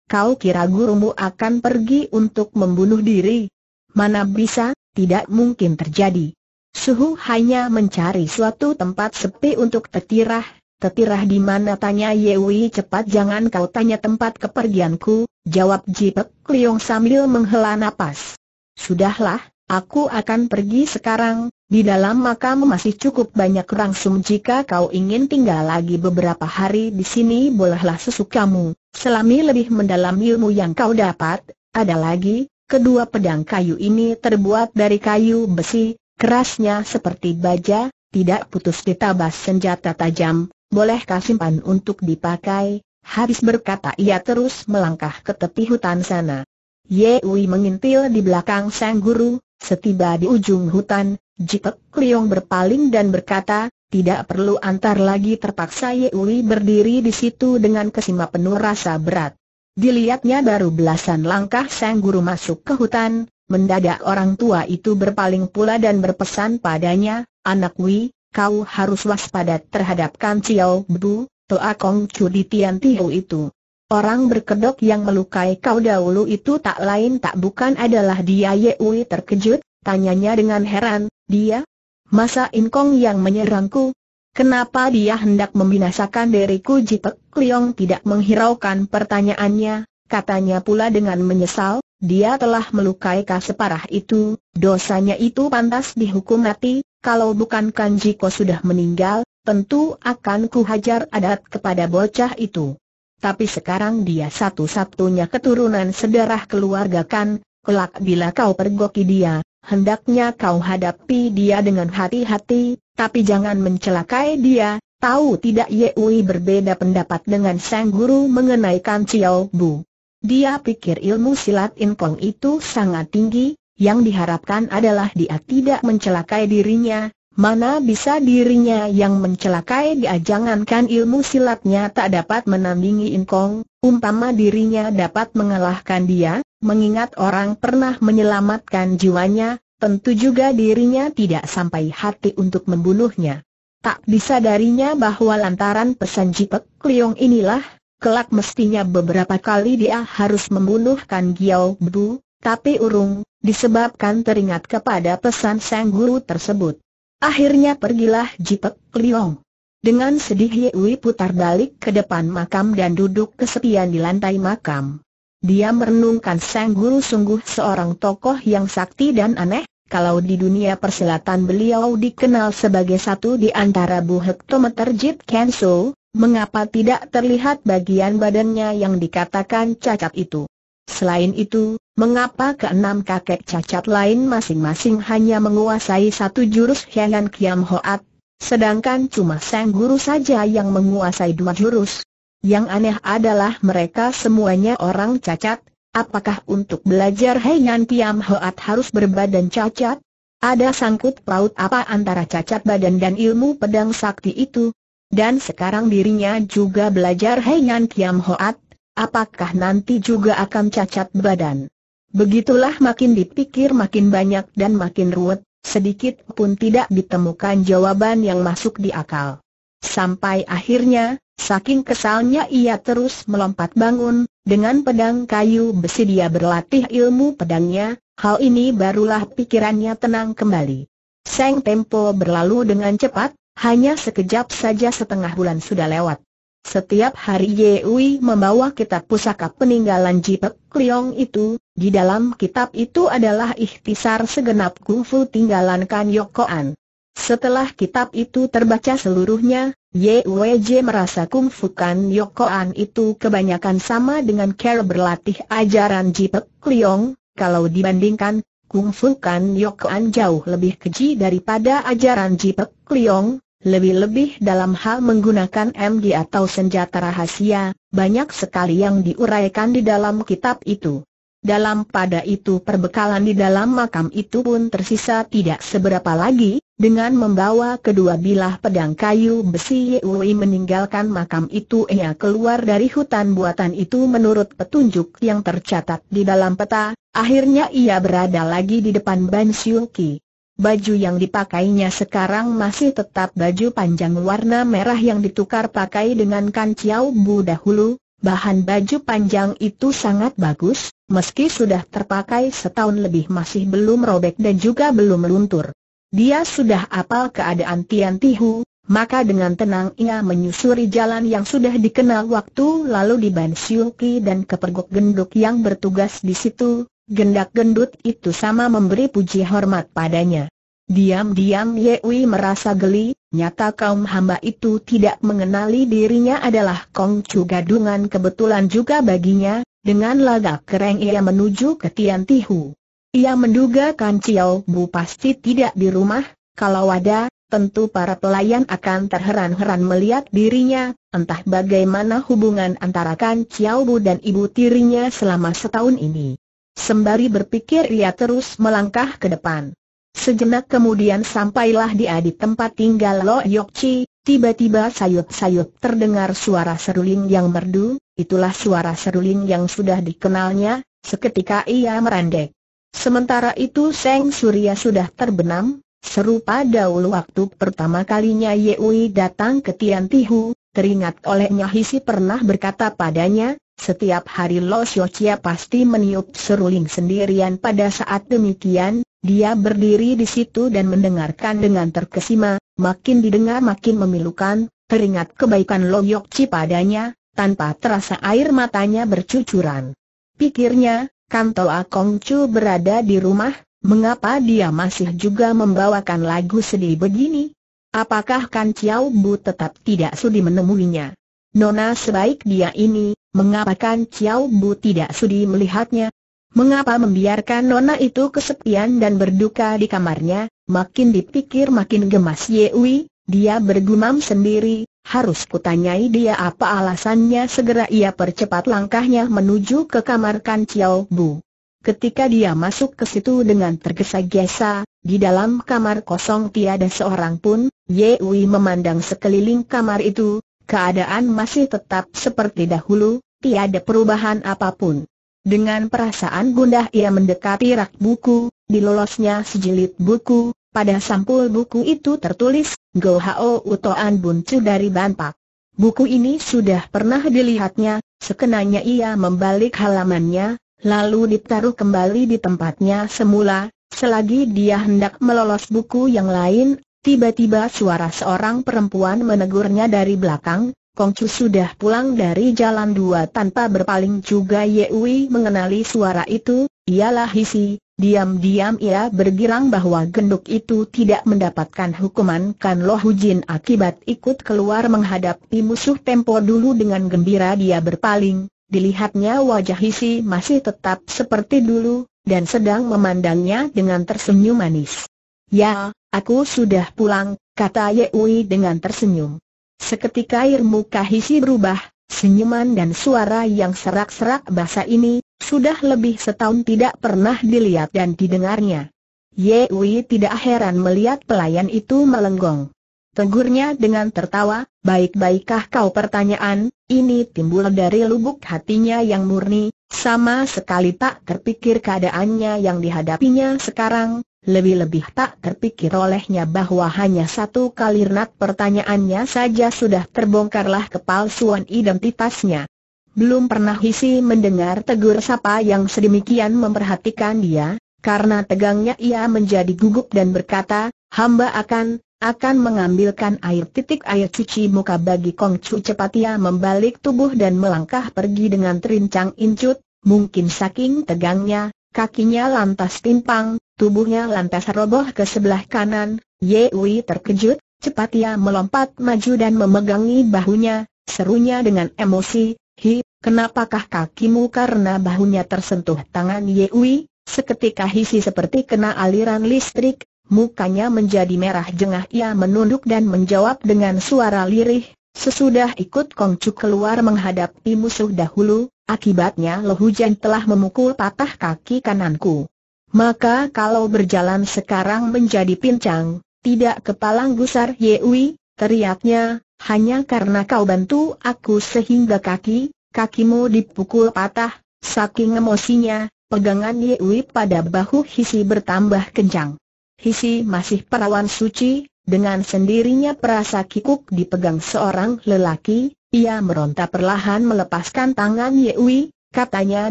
Kau kira gurumu akan pergi untuk membunuh diri? Mana bisa, tidak mungkin terjadi. Suhu hanya mencari suatu tempat sepi untuk tetirah, tetirah di mana tanya Yewi cepat jangan kau tanya tempat kepergianku, jawab Jipek Kliung sambil menghela nafas. Sudahlah, aku akan pergi sekarang, di dalam makam masih cukup banyak rangsum jika kau ingin tinggal lagi beberapa hari di sini bolehlah sesukamu, selami lebih mendalam ilmu yang kau dapat, ada lagi, kedua pedang kayu ini terbuat dari kayu besi, Kerasnya seperti baja, tidak putus ditabas senjata tajam, bolehkah simpan untuk dipakai? Habis berkata ia terus melangkah ke tepi hutan sana. Yewi mengintil di belakang sang guru, setiba di ujung hutan, Jipek Kliong berpaling dan berkata, tidak perlu antar lagi terpaksa Yewi berdiri di situ dengan kesima penuh rasa berat. Dilihatnya baru belasan langkah sang guru masuk ke hutan, Mendadak orang tua itu berpaling pula dan berpesan padanya, Anak Wi, kau harus waspada terhadap Kan Bu, Toa Kong Chu di Tian Tiu itu. Orang berkedok yang melukai kau dahulu itu tak lain tak bukan adalah dia Ye Wei. terkejut, tanyanya dengan heran, dia? Masa In Kong yang menyerangku? Kenapa dia hendak membinasakan diriku Jipek Liong tidak menghiraukan pertanyaannya, katanya pula dengan menyesal, dia telah melukai Ka separah itu, dosanya itu pantas dihukum mati, kalau bukan Kanji Kanjiko sudah meninggal, tentu akan kuhajar adat kepada bocah itu. Tapi sekarang dia satu-satunya keturunan sedarah keluarga kan, kelak bila kau pergoki dia, hendaknya kau hadapi dia dengan hati-hati, tapi jangan mencelakai dia, tahu tidak Yewi berbeda pendapat dengan sang guru mengenai Kan Bu. Dia pikir ilmu silat Inkong itu sangat tinggi, yang diharapkan adalah dia tidak mencelakai dirinya, mana bisa dirinya yang mencelakai dia jangankan ilmu silatnya tak dapat menandingi Inkong, umpama dirinya dapat mengalahkan dia, mengingat orang pernah menyelamatkan jiwanya, tentu juga dirinya tidak sampai hati untuk membunuhnya. Tak bisa darinya bahwa lantaran pesan Jipek kliung inilah, kelak mestinya beberapa kali dia harus membunuhkan Giao Bu, tapi urung, disebabkan teringat kepada pesan Sang Guru tersebut. Akhirnya pergilah Jipek Liong. Dengan sedih Yewi putar balik ke depan makam dan duduk kesepian di lantai makam. Dia merenungkan Sang Guru sungguh seorang tokoh yang sakti dan aneh, kalau di dunia perselatan beliau dikenal sebagai satu di antara buhek tometer Jit Kenso, mengapa tidak terlihat bagian badannya yang dikatakan cacat itu? Selain itu, mengapa keenam kakek cacat lain masing-masing hanya menguasai satu jurus Hian Kiam Hoat, sedangkan cuma Sang Guru saja yang menguasai dua jurus? Yang aneh adalah mereka semuanya orang cacat, apakah untuk belajar Heian Kiam Hoat harus berbadan cacat? Ada sangkut paut apa antara cacat badan dan ilmu pedang sakti itu? Dan sekarang dirinya juga belajar Heian Kiam Hoat, apakah nanti juga akan cacat badan? Begitulah makin dipikir makin banyak dan makin ruwet, sedikit pun tidak ditemukan jawaban yang masuk di akal. Sampai akhirnya, saking kesalnya ia terus melompat bangun, dengan pedang kayu besi dia berlatih ilmu pedangnya, hal ini barulah pikirannya tenang kembali. Seng tempo berlalu dengan cepat, hanya sekejap saja setengah bulan sudah lewat. Setiap hari Yewi membawa kitab pusaka peninggalan Jipek Kliong itu, di dalam kitab itu adalah ikhtisar segenap kungfu tinggalan Kan Yokoan. Setelah kitab itu terbaca seluruhnya, YWJ merasa kungfu kan Yokoan itu kebanyakan sama dengan cara berlatih ajaran Jipek Kliong, kalau dibandingkan, kungfu kungfukan Yokoan jauh lebih keji daripada ajaran Jipek Kliong, lebih-lebih dalam hal menggunakan MG atau senjata rahasia, banyak sekali yang diuraikan di dalam kitab itu. Dalam pada itu perbekalan di dalam makam itu pun tersisa tidak seberapa lagi, dengan membawa kedua bilah pedang kayu besi Yewi meninggalkan makam itu ia keluar dari hutan buatan itu menurut petunjuk yang tercatat di dalam peta, akhirnya ia berada lagi di depan Ban Ki. Baju yang dipakainya sekarang masih tetap baju panjang warna merah yang ditukar pakai dengan kanciau bu dahulu, Bahan baju panjang itu sangat bagus, meski sudah terpakai setahun lebih masih belum robek dan juga belum luntur. Dia sudah apal keadaan Tian Tihu, maka dengan tenang ia menyusuri jalan yang sudah dikenal waktu lalu di Ban Ki dan kepergok genduk yang bertugas di situ, Gendak gendut itu sama memberi puji hormat padanya. Diam-diam Yewi merasa geli, nyata kaum hamba itu tidak mengenali dirinya adalah Kong Kongcu gadungan kebetulan juga baginya, dengan lagak kereng ia menuju ke Tian Tihu. Ia menduga Kan Chiao Bu pasti tidak di rumah, kalau ada, tentu para pelayan akan terheran-heran melihat dirinya, entah bagaimana hubungan antara Kan Chiao Bu dan ibu tirinya selama setahun ini. Sembari berpikir ia terus melangkah ke depan. Sejenak kemudian sampailah dia di tempat tinggal Lo Yok Chi, tiba-tiba sayup-sayup terdengar suara seruling yang merdu, itulah suara seruling yang sudah dikenalnya, seketika ia merandek. Sementara itu Seng Surya sudah terbenam, serupa dahulu waktu pertama kalinya Yeui datang ke Tian Tihu, teringat olehnya Hisi pernah berkata padanya, setiap hari Lo Xiaoqia pasti meniup seruling sendirian pada saat demikian, dia berdiri di situ dan mendengarkan dengan terkesima, makin didengar makin memilukan, teringat kebaikan Lo Yokci padanya, tanpa terasa air matanya bercucuran. Pikirnya, Kanto Kong Chu berada di rumah, mengapa dia masih juga membawakan lagu sedih begini? Apakah Kan Chiao Bu tetap tidak sudi menemuinya? Nona sebaik dia ini, Mengapakan Ciao Bu tidak sudi melihatnya? Mengapa membiarkan nona itu kesepian dan berduka di kamarnya? Makin dipikir makin gemas Ye Wei. dia bergumam sendiri, harus kutanyai dia apa alasannya segera ia percepat langkahnya menuju ke kamar Kan Ciao Bu. Ketika dia masuk ke situ dengan tergesa-gesa, di dalam kamar kosong tiada seorang pun, Ye Wei memandang sekeliling kamar itu, keadaan masih tetap seperti dahulu, tiada perubahan apapun. Dengan perasaan gundah ia mendekati rak buku, dilolosnya sejilid buku, pada sampul buku itu tertulis, Go Hao Utoan Buncu dari Banpak. Buku ini sudah pernah dilihatnya, sekenanya ia membalik halamannya, lalu ditaruh kembali di tempatnya semula, selagi dia hendak melolos buku yang lain, tiba-tiba suara seorang perempuan menegurnya dari belakang, Chu sudah pulang dari jalan dua tanpa berpaling juga Yewi mengenali suara itu, ialah Hisi, diam-diam ia bergirang bahwa genduk itu tidak mendapatkan hukuman Kan Loh Hujin akibat ikut keluar menghadapi musuh tempo dulu dengan gembira dia berpaling, dilihatnya wajah Hisi masih tetap seperti dulu, dan sedang memandangnya dengan tersenyum manis. Ya, aku sudah pulang, kata Yewi dengan tersenyum. Seketika muka Hisi berubah, senyuman dan suara yang serak-serak bahasa ini, sudah lebih setahun tidak pernah dilihat dan didengarnya. Ye Wei tidak heran melihat pelayan itu melenggong. Tegurnya dengan tertawa, baik-baikkah kau pertanyaan, ini timbul dari lubuk hatinya yang murni, sama sekali tak terpikir keadaannya yang dihadapinya sekarang, lebih-lebih tak terpikir olehnya bahwa hanya satu kali renat pertanyaannya saja sudah terbongkarlah kepalsuan identitasnya. Belum pernah Hisi mendengar tegur sapa yang sedemikian memperhatikan dia, karena tegangnya ia menjadi gugup dan berkata, hamba akan, akan mengambilkan air titik air cuci muka bagi Kong Chu cepat ia membalik tubuh dan melangkah pergi dengan terincang incut, mungkin saking tegangnya, kakinya lantas timpang, tubuhnya lantas roboh ke sebelah kanan, Yewi terkejut, cepat ia melompat maju dan memegangi bahunya, serunya dengan emosi, Hi, kenapakah kakimu karena bahunya tersentuh tangan Yewi? Seketika hisi seperti kena aliran listrik, mukanya menjadi merah jengah ia menunduk dan menjawab dengan suara lirih, Sesudah ikut Kongcu keluar menghadapi musuh dahulu, akibatnya Lehujan telah memukul patah kaki kananku. Maka kalau berjalan sekarang menjadi pincang, tidak kepalang gusar Yewi, teriaknya, hanya karena kau bantu aku sehingga kaki, kakimu dipukul patah, saking emosinya, pegangan Yewi pada bahu Hisi bertambah kencang. Hisi masih perawan suci, dengan sendirinya perasa kikuk dipegang seorang lelaki, ia meronta perlahan melepaskan tangan Yewi, katanya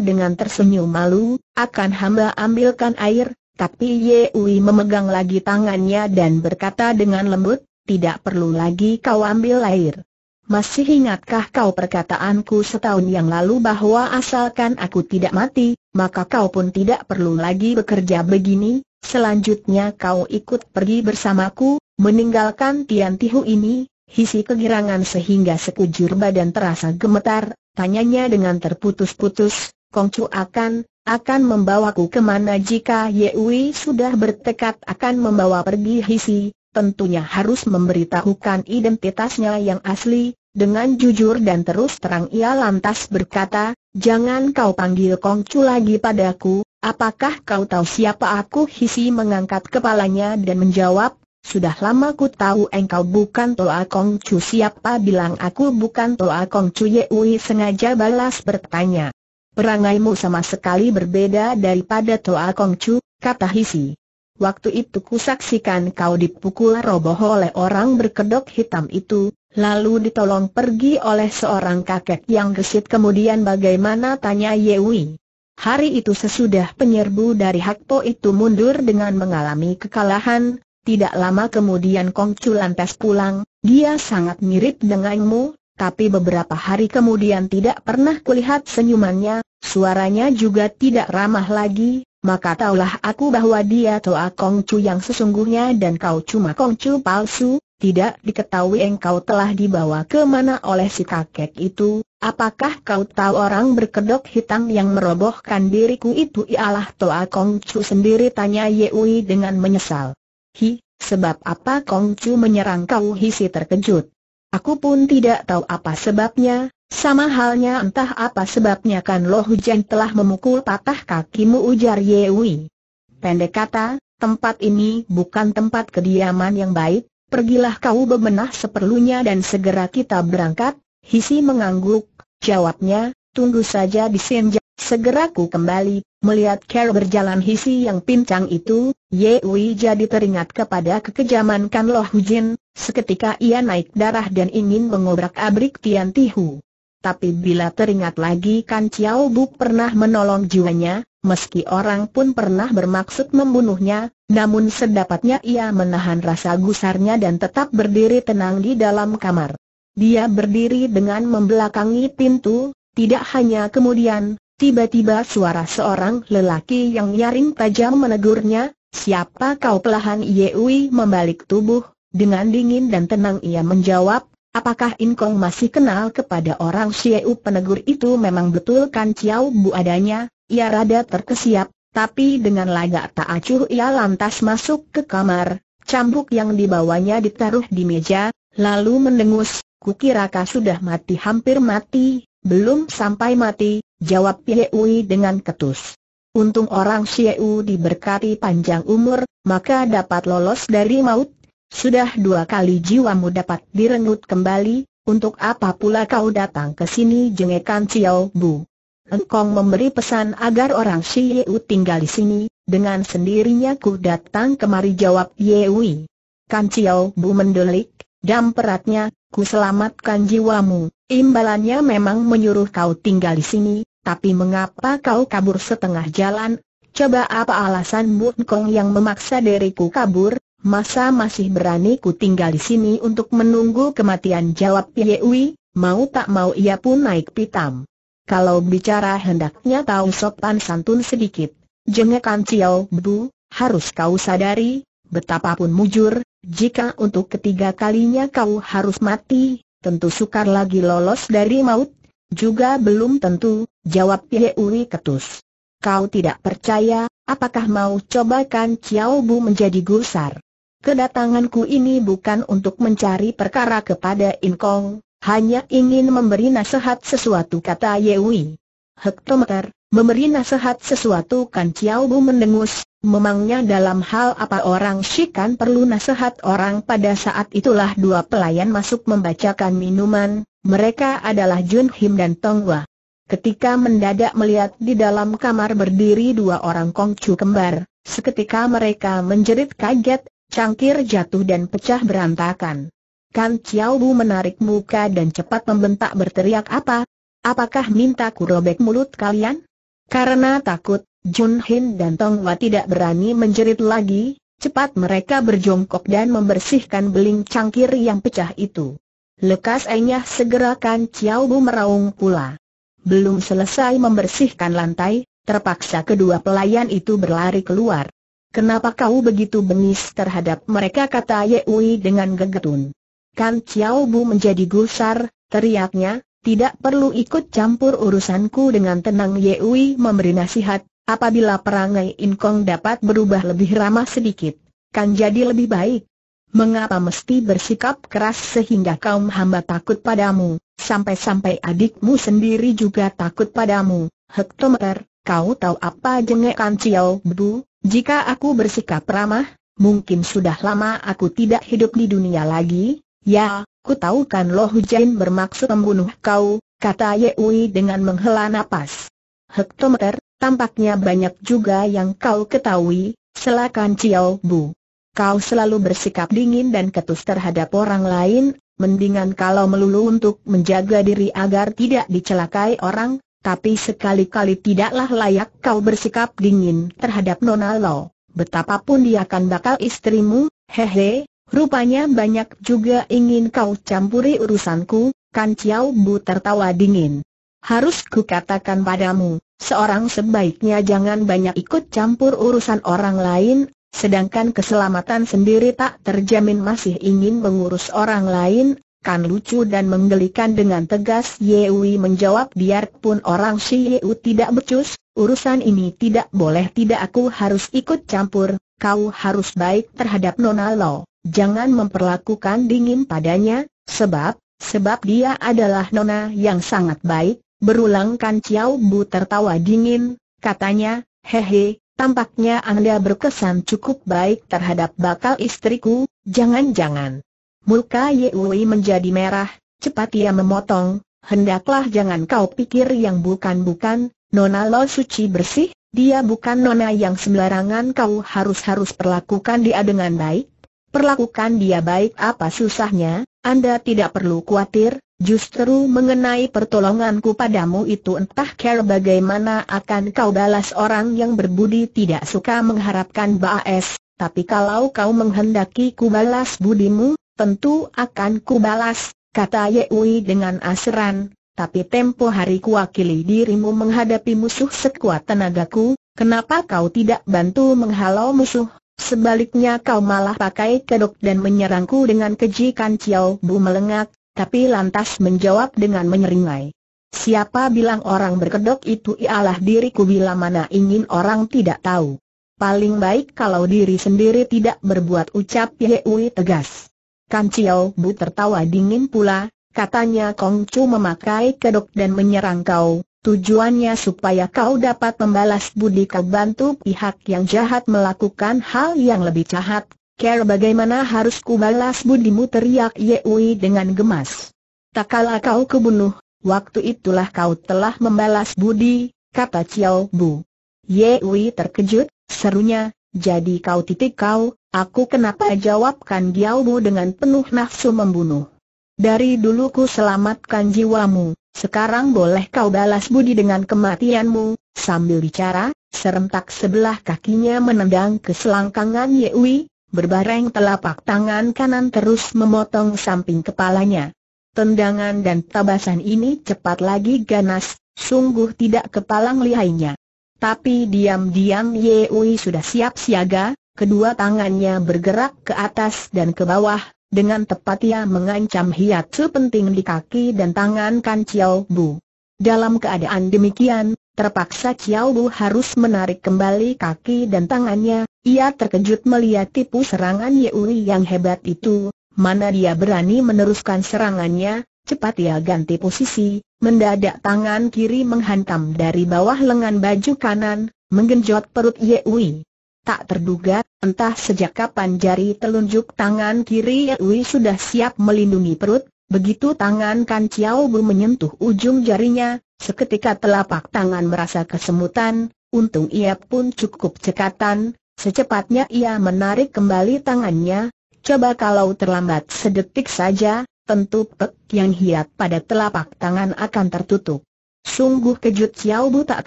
dengan tersenyum malu, akan hamba ambilkan air, tapi Yewi memegang lagi tangannya dan berkata dengan lembut, tidak perlu lagi kau ambil air. Masih ingatkah kau perkataanku setahun yang lalu bahwa asalkan aku tidak mati, maka kau pun tidak perlu lagi bekerja begini, selanjutnya kau ikut pergi bersamaku, Meninggalkan Tian Tihu ini, hisi kegirangan sehingga sekujur badan terasa gemetar, tanyanya dengan terputus-putus, Kong Chu akan, akan membawaku kemana jika Ye Wei sudah bertekad akan membawa pergi hisi, tentunya harus memberitahukan identitasnya yang asli, dengan jujur dan terus terang ia lantas berkata, jangan kau panggil Kong Chu lagi padaku, apakah kau tahu siapa aku? Hisi mengangkat kepalanya dan menjawab, sudah lama ku tahu engkau bukan Toa Kong Chu Siapa bilang aku bukan Toa Kong Chu Ye Wei sengaja balas bertanya Perangaimu sama sekali berbeda daripada Toa Kong Chu, kata Hisi Waktu itu kusaksikan kau dipukul roboh oleh orang berkedok hitam itu Lalu ditolong pergi oleh seorang kakek yang gesit kemudian bagaimana tanya Ye Wei? Hari itu sesudah penyerbu dari Hakpo itu mundur dengan mengalami kekalahan, tidak lama kemudian Kong Chu lantas pulang, dia sangat mirip denganmu, tapi beberapa hari kemudian tidak pernah kulihat senyumannya, suaranya juga tidak ramah lagi, maka taulah aku bahwa dia Toa Kong Chu yang sesungguhnya dan kau cuma Kong Chu palsu, tidak diketahui engkau telah dibawa kemana oleh si kakek itu, apakah kau tahu orang berkedok hitam yang merobohkan diriku itu ialah Toa Kong Chu sendiri tanya Yewi dengan menyesal. Hi, sebab apa Kongcu menyerang kau hisi terkejut. Aku pun tidak tahu apa sebabnya, sama halnya entah apa sebabnya kan Lo Hujan telah memukul patah kakimu ujar Yewi. Pendek kata, tempat ini bukan tempat kediaman yang baik, pergilah kau bebenah seperlunya dan segera kita berangkat, Hisi mengangguk, jawabnya, tunggu saja di Senja, segera ku kembali, Melihat Carol berjalan hisi yang pincang itu, Ye Wei jadi teringat kepada kekejaman Kan Loh Jin, seketika ia naik darah dan ingin mengobrak-abrik Tian Ti Hu. Tapi bila teringat lagi Kan Chiao Buk pernah menolong jiwanya, meski orang pun pernah bermaksud membunuhnya, namun sedapatnya ia menahan rasa gusarnya dan tetap berdiri tenang di dalam kamar. Dia berdiri dengan membelakangi pintu, tidak hanya kemudian, Tiba-tiba suara seorang lelaki yang nyaring tajam menegurnya, siapa kau pelahan Yewi membalik tubuh, dengan dingin dan tenang ia menjawab, apakah Inkong masih kenal kepada orang Xiu penegur itu memang betul kan Ciao Bu adanya, ia rada terkesiap, tapi dengan lagak tak acuh ia lantas masuk ke kamar, cambuk yang dibawanya ditaruh di meja, lalu mendengus, kukira kau sudah mati hampir mati, belum sampai mati, Jawab Ui dengan ketus. Untung orang U diberkati panjang umur, maka dapat lolos dari maut. Sudah dua kali jiwamu dapat direnggut kembali, untuk apa pula kau datang ke sini jengekan Ciao Bu. Engkong memberi pesan agar orang U tinggal di sini, dengan sendirinya ku datang kemari jawab Ui. Kan Xiao Bu mendelik, dam peratnya, ku selamatkan jiwamu. Imbalannya memang menyuruh kau tinggal di sini, tapi mengapa kau kabur setengah jalan? Coba apa alasan Kong yang memaksa diriku kabur? Masa masih berani ku tinggal di sini untuk menunggu kematian jawab Yewi, mau tak mau ia pun naik pitam. Kalau bicara hendaknya tahu sopan santun sedikit. Jengekan Ciao Bu, harus kau sadari, betapapun mujur, jika untuk ketiga kalinya kau harus mati, tentu sukar lagi lolos dari maut? Juga belum tentu, jawab Yehui Ketus. Kau tidak percaya, apakah mau cobakan Chiao Bu menjadi gusar? Kedatanganku ini bukan untuk mencari perkara kepada Inkong, hanya ingin memberi nasihat sesuatu kata Yewi. Hektometer, memberi nasihat sesuatu kan Chiao Bu mendengus, Memangnya dalam hal apa orang Shikan perlu nasihat orang pada saat itulah dua pelayan masuk membacakan minuman, mereka adalah Jun Him dan Tong Wah. Ketika mendadak melihat di dalam kamar berdiri dua orang kongcu kembar, seketika mereka menjerit kaget, cangkir jatuh dan pecah berantakan. Kan Chiao Bu menarik muka dan cepat membentak berteriak apa? Apakah minta ku robek mulut kalian? Karena takut, Jun Hin dan Tong Wa tidak berani menjerit lagi, cepat mereka berjongkok dan membersihkan beling cangkir yang pecah itu. Lekas enyah segerakan Ciao Bu meraung pula. Belum selesai membersihkan lantai, terpaksa kedua pelayan itu berlari keluar. Kenapa kau begitu bengis terhadap mereka kata Ye Ui dengan gegetun. Kan Ciao Bu menjadi gusar, teriaknya, tidak perlu ikut campur urusanku dengan tenang Ye Ui memberi nasihat, Apabila perangai Inkong dapat berubah lebih ramah sedikit, kan jadi lebih baik. Mengapa mesti bersikap keras sehingga kaum hamba takut padamu, sampai-sampai adikmu sendiri juga takut padamu, Hektometer, kau tahu apa jengekan Ciao Bu, jika aku bersikap ramah, mungkin sudah lama aku tidak hidup di dunia lagi, ya, ku tahu kan Loh Hujain bermaksud membunuh kau, kata Yehui dengan menghela napas. Hektometer, Tampaknya banyak juga yang kau ketahui, selakan Ciao Bu. Kau selalu bersikap dingin dan ketus terhadap orang lain, mendingan kalau melulu untuk menjaga diri agar tidak dicelakai orang, tapi sekali-kali tidaklah layak kau bersikap dingin terhadap Nona Lo. Betapapun dia akan bakal istrimu, hehe, rupanya banyak juga ingin kau campuri urusanku, Kan Ciao Bu tertawa dingin. Harus kukatakan padamu, Seorang sebaiknya jangan banyak ikut campur urusan orang lain, sedangkan keselamatan sendiri tak terjamin masih ingin mengurus orang lain, kan lucu dan menggelikan dengan tegas Yewi menjawab biarpun orang si Yewi tidak becus, urusan ini tidak boleh tidak aku harus ikut campur, kau harus baik terhadap Nona Lo, jangan memperlakukan dingin padanya, sebab, sebab dia adalah Nona yang sangat baik, Berulang Kan Chiao Bu tertawa dingin, katanya, hehe, tampaknya Anda berkesan cukup baik terhadap bakal istriku, jangan-jangan. Muka Wei menjadi merah, cepat ia memotong, hendaklah jangan kau pikir yang bukan-bukan, Nona Lo suci bersih, dia bukan nona yang sembarangan kau harus-harus perlakukan dia dengan baik. Perlakukan dia baik apa susahnya, Anda tidak perlu khawatir, Justru mengenai pertolonganku padamu itu entah care bagaimana akan kau balas orang yang berbudi tidak suka mengharapkan baas, tapi kalau kau menghendaki ku balas budimu, tentu akan ku balas, kata Yeui dengan aseran, tapi tempo hari wakili dirimu menghadapi musuh sekuat tenagaku, kenapa kau tidak bantu menghalau musuh? Sebaliknya kau malah pakai kedok dan menyerangku dengan keji kanciau Bu melengak, tapi lantas menjawab dengan menyeringai. Siapa bilang orang berkedok itu ialah diriku bila mana ingin orang tidak tahu. Paling baik kalau diri sendiri tidak berbuat ucap Yehui tegas. Kan Chiao Bu tertawa dingin pula, katanya Kong Chu memakai kedok dan menyerang kau, tujuannya supaya kau dapat membalas budi kau bantu pihak yang jahat melakukan hal yang lebih jahat, Care bagaimana harus kubalas budimu teriak Yewi dengan gemas. Tak kalah kau kebunuh, waktu itulah kau telah membalas budi, kata Chiao Bu. Yewi terkejut, serunya, jadi kau titik kau, aku kenapa jawabkan Giao Bu dengan penuh nafsu membunuh. Dari dulu ku selamatkan jiwamu, sekarang boleh kau balas budi dengan kematianmu, sambil bicara, serentak sebelah kakinya menendang ke selangkangan Yewi, Berbareng telapak tangan kanan terus memotong samping kepalanya. Tendangan dan tabasan ini cepat lagi ganas, sungguh tidak kepalang lihainya. Tapi diam-diam Ye Wei sudah siap siaga, kedua tangannya bergerak ke atas dan ke bawah, dengan tepat ia mengancam hiat sepenting di kaki dan tangan Kan Chiao Bu. Dalam keadaan demikian, terpaksa Chiao Bu harus menarik kembali kaki dan tangannya, ia terkejut melihat tipu serangan Yeuri yang hebat itu, mana dia berani meneruskan serangannya, cepat ia ganti posisi, mendadak tangan kiri menghantam dari bawah lengan baju kanan, menggenjot perut Yeuri. Tak terduga, entah sejak kapan jari telunjuk tangan kiri Yeuri sudah siap melindungi perut, begitu tangan Kan Chiao Bu menyentuh ujung jarinya, seketika telapak tangan merasa kesemutan, untung ia pun cukup cekatan, Secepatnya ia menarik kembali tangannya, coba kalau terlambat sedetik saja, tentu pek yang hiat pada telapak tangan akan tertutup. Sungguh kejut Xiao Bu tak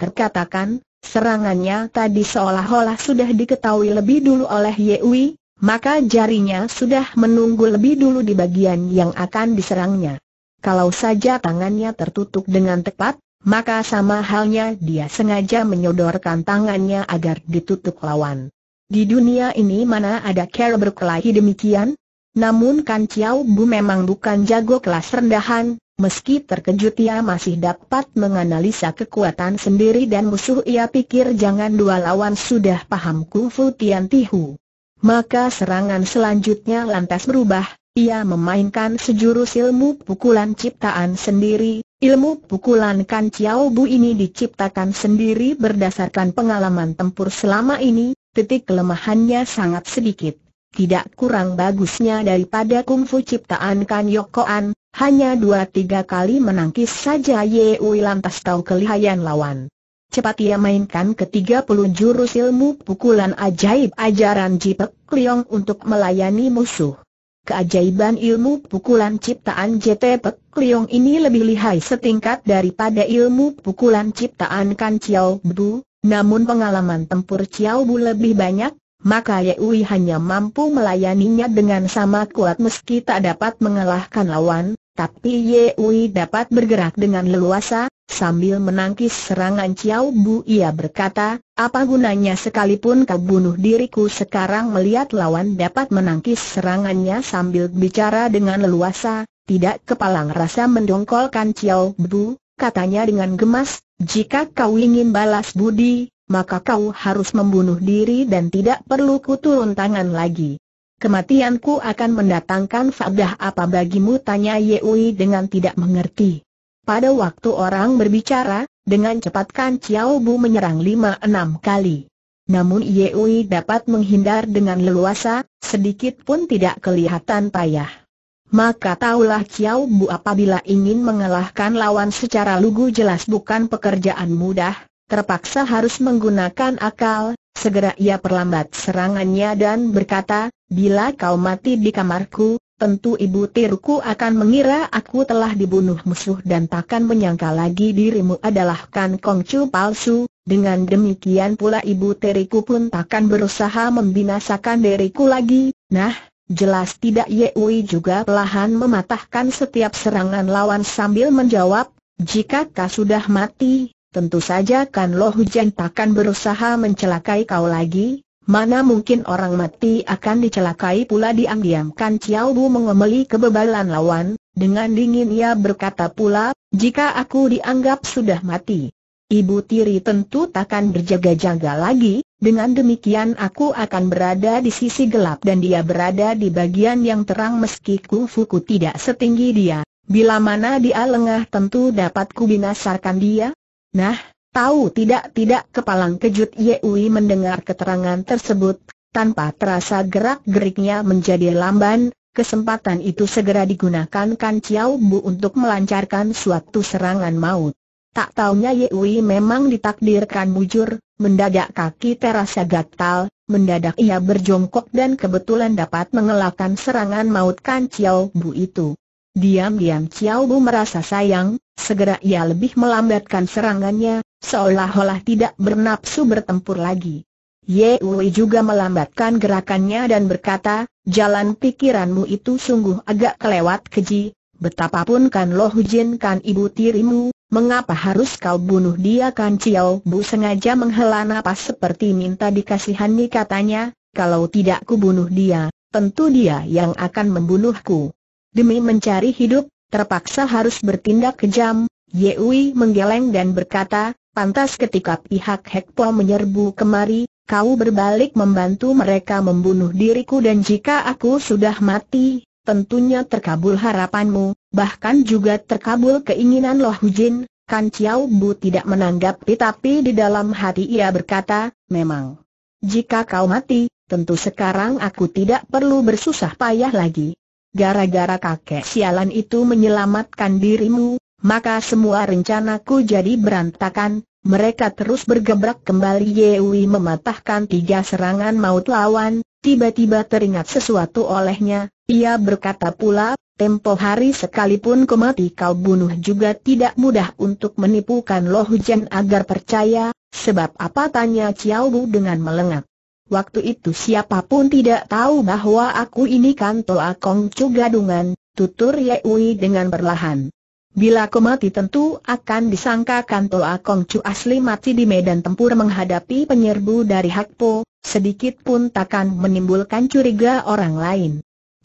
terkatakan, serangannya tadi seolah-olah sudah diketahui lebih dulu oleh Ye Wei, maka jarinya sudah menunggu lebih dulu di bagian yang akan diserangnya. Kalau saja tangannya tertutup dengan tepat, maka sama halnya dia sengaja menyodorkan tangannya agar ditutup lawan. Di dunia ini mana ada cara berkelahi demikian? Namun Kan Chiao Bu memang bukan jago kelas rendahan, meski terkejut ia masih dapat menganalisa kekuatan sendiri dan musuh ia pikir jangan dua lawan sudah paham kungfu Tian Tihu. Maka serangan selanjutnya lantas berubah, ia memainkan sejurus ilmu pukulan ciptaan sendiri, ilmu pukulan Kan Chiao Bu ini diciptakan sendiri berdasarkan pengalaman tempur selama ini, titik kelemahannya sangat sedikit. Tidak kurang bagusnya daripada kungfu ciptaan Kan Yokoan, hanya dua tiga kali menangkis saja Ye Ui lantas tahu kelihayan lawan. Cepat ia mainkan ketiga puluh jurus ilmu pukulan ajaib ajaran Jipek Kliong untuk melayani musuh. Keajaiban ilmu pukulan ciptaan JT Pek Kliong ini lebih lihai setingkat daripada ilmu pukulan ciptaan Kan Chiao Bu, namun pengalaman tempur Chiao Bu lebih banyak, maka Ye Wei hanya mampu melayaninya dengan sama kuat meski tak dapat mengalahkan lawan, tapi Ye Wei dapat bergerak dengan leluasa, sambil menangkis serangan Chiao Bu ia berkata, apa gunanya sekalipun kau bunuh diriku sekarang melihat lawan dapat menangkis serangannya sambil bicara dengan leluasa, tidak kepalang rasa mendongkolkan Chiao Bu, katanya dengan gemas, jika kau ingin balas budi, maka kau harus membunuh diri dan tidak perlu kuturun tangan lagi. Kematianku akan mendatangkan fadah apa bagimu tanya Yeui dengan tidak mengerti. Pada waktu orang berbicara, dengan cepat Kan Chiao Bu menyerang lima enam kali. Namun Yeui dapat menghindar dengan leluasa, sedikit pun tidak kelihatan payah. Maka taulah Kiao Bu apabila ingin mengalahkan lawan secara lugu jelas bukan pekerjaan mudah, terpaksa harus menggunakan akal, segera ia perlambat serangannya dan berkata, bila kau mati di kamarku, tentu ibu tiruku akan mengira aku telah dibunuh musuh dan takkan menyangka lagi dirimu adalah kan kongcu palsu, dengan demikian pula ibu tiriku pun takkan berusaha membinasakan diriku lagi, nah... Jelas tidak Ye Yewi juga pelahan mematahkan setiap serangan lawan sambil menjawab, jika kau sudah mati, tentu saja Kan Lo Hujan takkan berusaha mencelakai kau lagi, mana mungkin orang mati akan dicelakai pula diam-diam Kan Chiao Bu mengemeli kebebalan lawan, dengan dingin ia berkata pula, jika aku dianggap sudah mati, ibu tiri tentu takkan berjaga-jaga lagi, dengan demikian aku akan berada di sisi gelap dan dia berada di bagian yang terang meski ku tidak setinggi dia. Bila mana dia lengah tentu dapat binasarkan dia. Nah, tahu tidak-tidak kepalang kejut Wei mendengar keterangan tersebut, tanpa terasa gerak-geriknya menjadi lamban, kesempatan itu segera digunakan Kan Chiao Bu untuk melancarkan suatu serangan maut. Tak taunya Wei memang ditakdirkan mujur, mendadak kaki terasa gatal, mendadak ia berjongkok dan kebetulan dapat mengelakkan serangan maut Kan Chiao Bu itu. Diam-diam Chiao Bu merasa sayang, segera ia lebih melambatkan serangannya, seolah-olah tidak bernapsu bertempur lagi. Ye Wei juga melambatkan gerakannya dan berkata, jalan pikiranmu itu sungguh agak kelewat keji, betapapun kan Lo Hujin kan ibu tirimu, Mengapa harus kau bunuh dia kan Ciao Bu sengaja menghela napas seperti minta dikasihani katanya, kalau tidak ku bunuh dia, tentu dia yang akan membunuhku. Demi mencari hidup, terpaksa harus bertindak kejam, Yewi menggeleng dan berkata, pantas ketika pihak Hekpo menyerbu kemari, kau berbalik membantu mereka membunuh diriku dan jika aku sudah mati, tentunya terkabul harapanmu, bahkan juga terkabul keinginan Loh Jin. Kan Chiao Bu tidak menanggapi tapi di dalam hati ia berkata, memang. Jika kau mati, tentu sekarang aku tidak perlu bersusah payah lagi. Gara-gara kakek sialan itu menyelamatkan dirimu, maka semua rencanaku jadi berantakan, mereka terus bergebrak kembali Yewi mematahkan tiga serangan maut lawan, Tiba-tiba teringat sesuatu olehnya, ia berkata pula, tempo hari sekalipun kau kau bunuh juga tidak mudah untuk menipukan Lo Hujan agar percaya, sebab apa tanya Chiao Bu dengan melengak. Waktu itu siapapun tidak tahu bahwa aku ini kan Toa Kong Gadungan, tutur Ye Ui dengan perlahan. Bila kau mati tentu akan disangkakan Toa Kong Chu asli mati di medan tempur menghadapi penyerbu dari Hakpo, sedikit pun takkan menimbulkan curiga orang lain.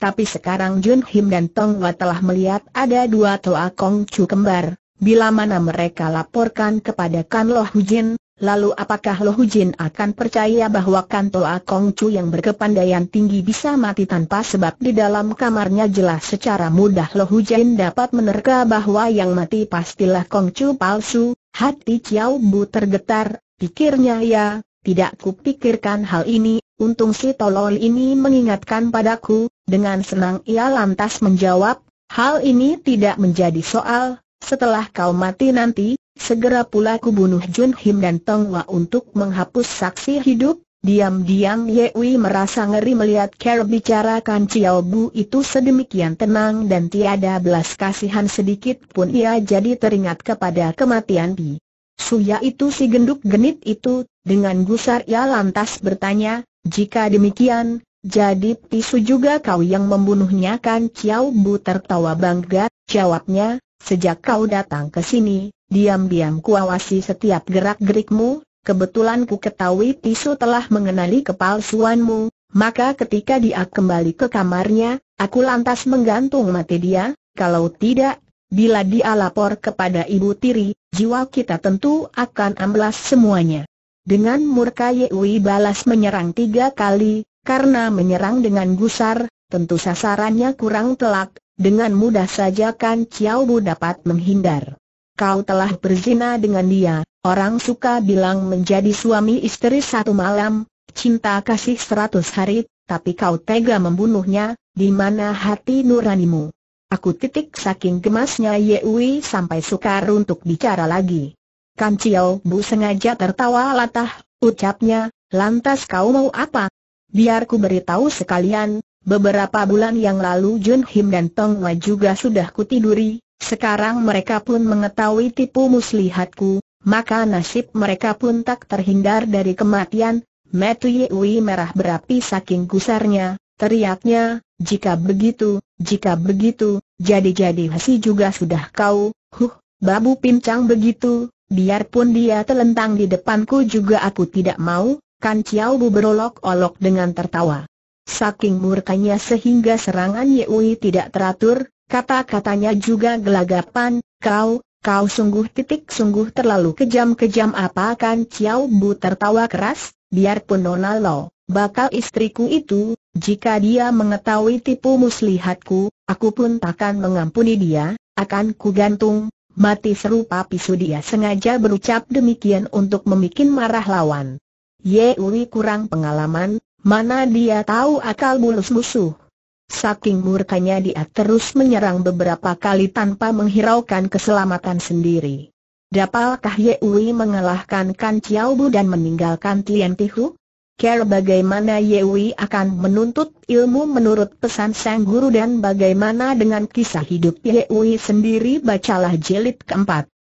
Tapi sekarang Jun Him dan Tong Wa telah melihat ada dua Toa Kong Chu kembar, bila mana mereka laporkan kepada Kan Loh Hujin, Lalu apakah Lo Hujin akan percaya bahwa Kanto Akong Chu yang berkepandaian tinggi bisa mati tanpa sebab di dalam kamarnya jelas secara mudah Lo Hujin dapat menerka bahwa yang mati pastilah Kong Chu palsu, hati Chiao Bu tergetar, pikirnya ya, tidak kupikirkan hal ini, untung si tolol ini mengingatkan padaku, dengan senang ia lantas menjawab, hal ini tidak menjadi soal, setelah kau mati nanti, Segera pula kubunuh Jun Him dan Tong Wa untuk menghapus saksi hidup. Diam-diam Ye Wei merasa ngeri melihat bicara bicarakan Ciao Bu itu sedemikian tenang dan tiada belas kasihan sedikit pun ia jadi teringat kepada kematian Bi. Suya itu si genduk genit itu, dengan gusar ia lantas bertanya, jika demikian, jadi pisu juga kau yang membunuhnya kan Ciao Bu tertawa bangga, jawabnya, sejak kau datang ke sini, Diam-diam kuawasi setiap gerak-gerikmu, kebetulan ku ketahui pisau telah mengenali kepalsuanmu, maka ketika dia kembali ke kamarnya, aku lantas menggantung mati dia, kalau tidak, bila dia lapor kepada ibu tiri, jiwa kita tentu akan amblas semuanya. Dengan murka Yewi balas menyerang tiga kali, karena menyerang dengan gusar, tentu sasarannya kurang telak, dengan mudah saja kan Chiao Bu dapat menghindar kau telah berzina dengan dia, orang suka bilang menjadi suami istri satu malam, cinta kasih seratus hari, tapi kau tega membunuhnya, di mana hati nuranimu? Aku titik saking gemasnya Yewi sampai sukar untuk bicara lagi. Kan Ciao Bu sengaja tertawa latah, ucapnya, lantas kau mau apa? Biar ku beritahu sekalian, beberapa bulan yang lalu Jun Him dan Tong Wei juga sudah kutiduri, sekarang mereka pun mengetahui tipu muslihatku, maka nasib mereka pun tak terhindar dari kematian. Metu Yewi merah berapi saking gusarnya, teriaknya, jika begitu, jika begitu, jadi-jadi hasi juga sudah kau, huh, babu pincang begitu, biarpun dia telentang di depanku juga aku tidak mau, kan Ciao Bu berolok-olok dengan tertawa. Saking murkanya sehingga serangan Yewi tidak teratur, Kata-katanya juga gelagapan, kau, kau sungguh titik sungguh terlalu kejam-kejam apa kan Ciao Bu tertawa keras, biarpun Nona Lo, bakal istriku itu, jika dia mengetahui tipu muslihatku, aku pun takkan mengampuni dia, akan ku gantung, mati serupa pisu dia sengaja berucap demikian untuk memikin marah lawan. Ye Uri kurang pengalaman, mana dia tahu akal bulus musuh. Saking murkanya dia terus menyerang beberapa kali tanpa menghiraukan keselamatan sendiri. Dapalkah Ye Wei mengalahkan Kan Chiao Bu dan meninggalkan Tian Tihu? Kira bagaimana Ye Wei akan menuntut ilmu menurut pesan sang guru dan bagaimana dengan kisah hidup Ye Wei sendiri bacalah jilid keempat.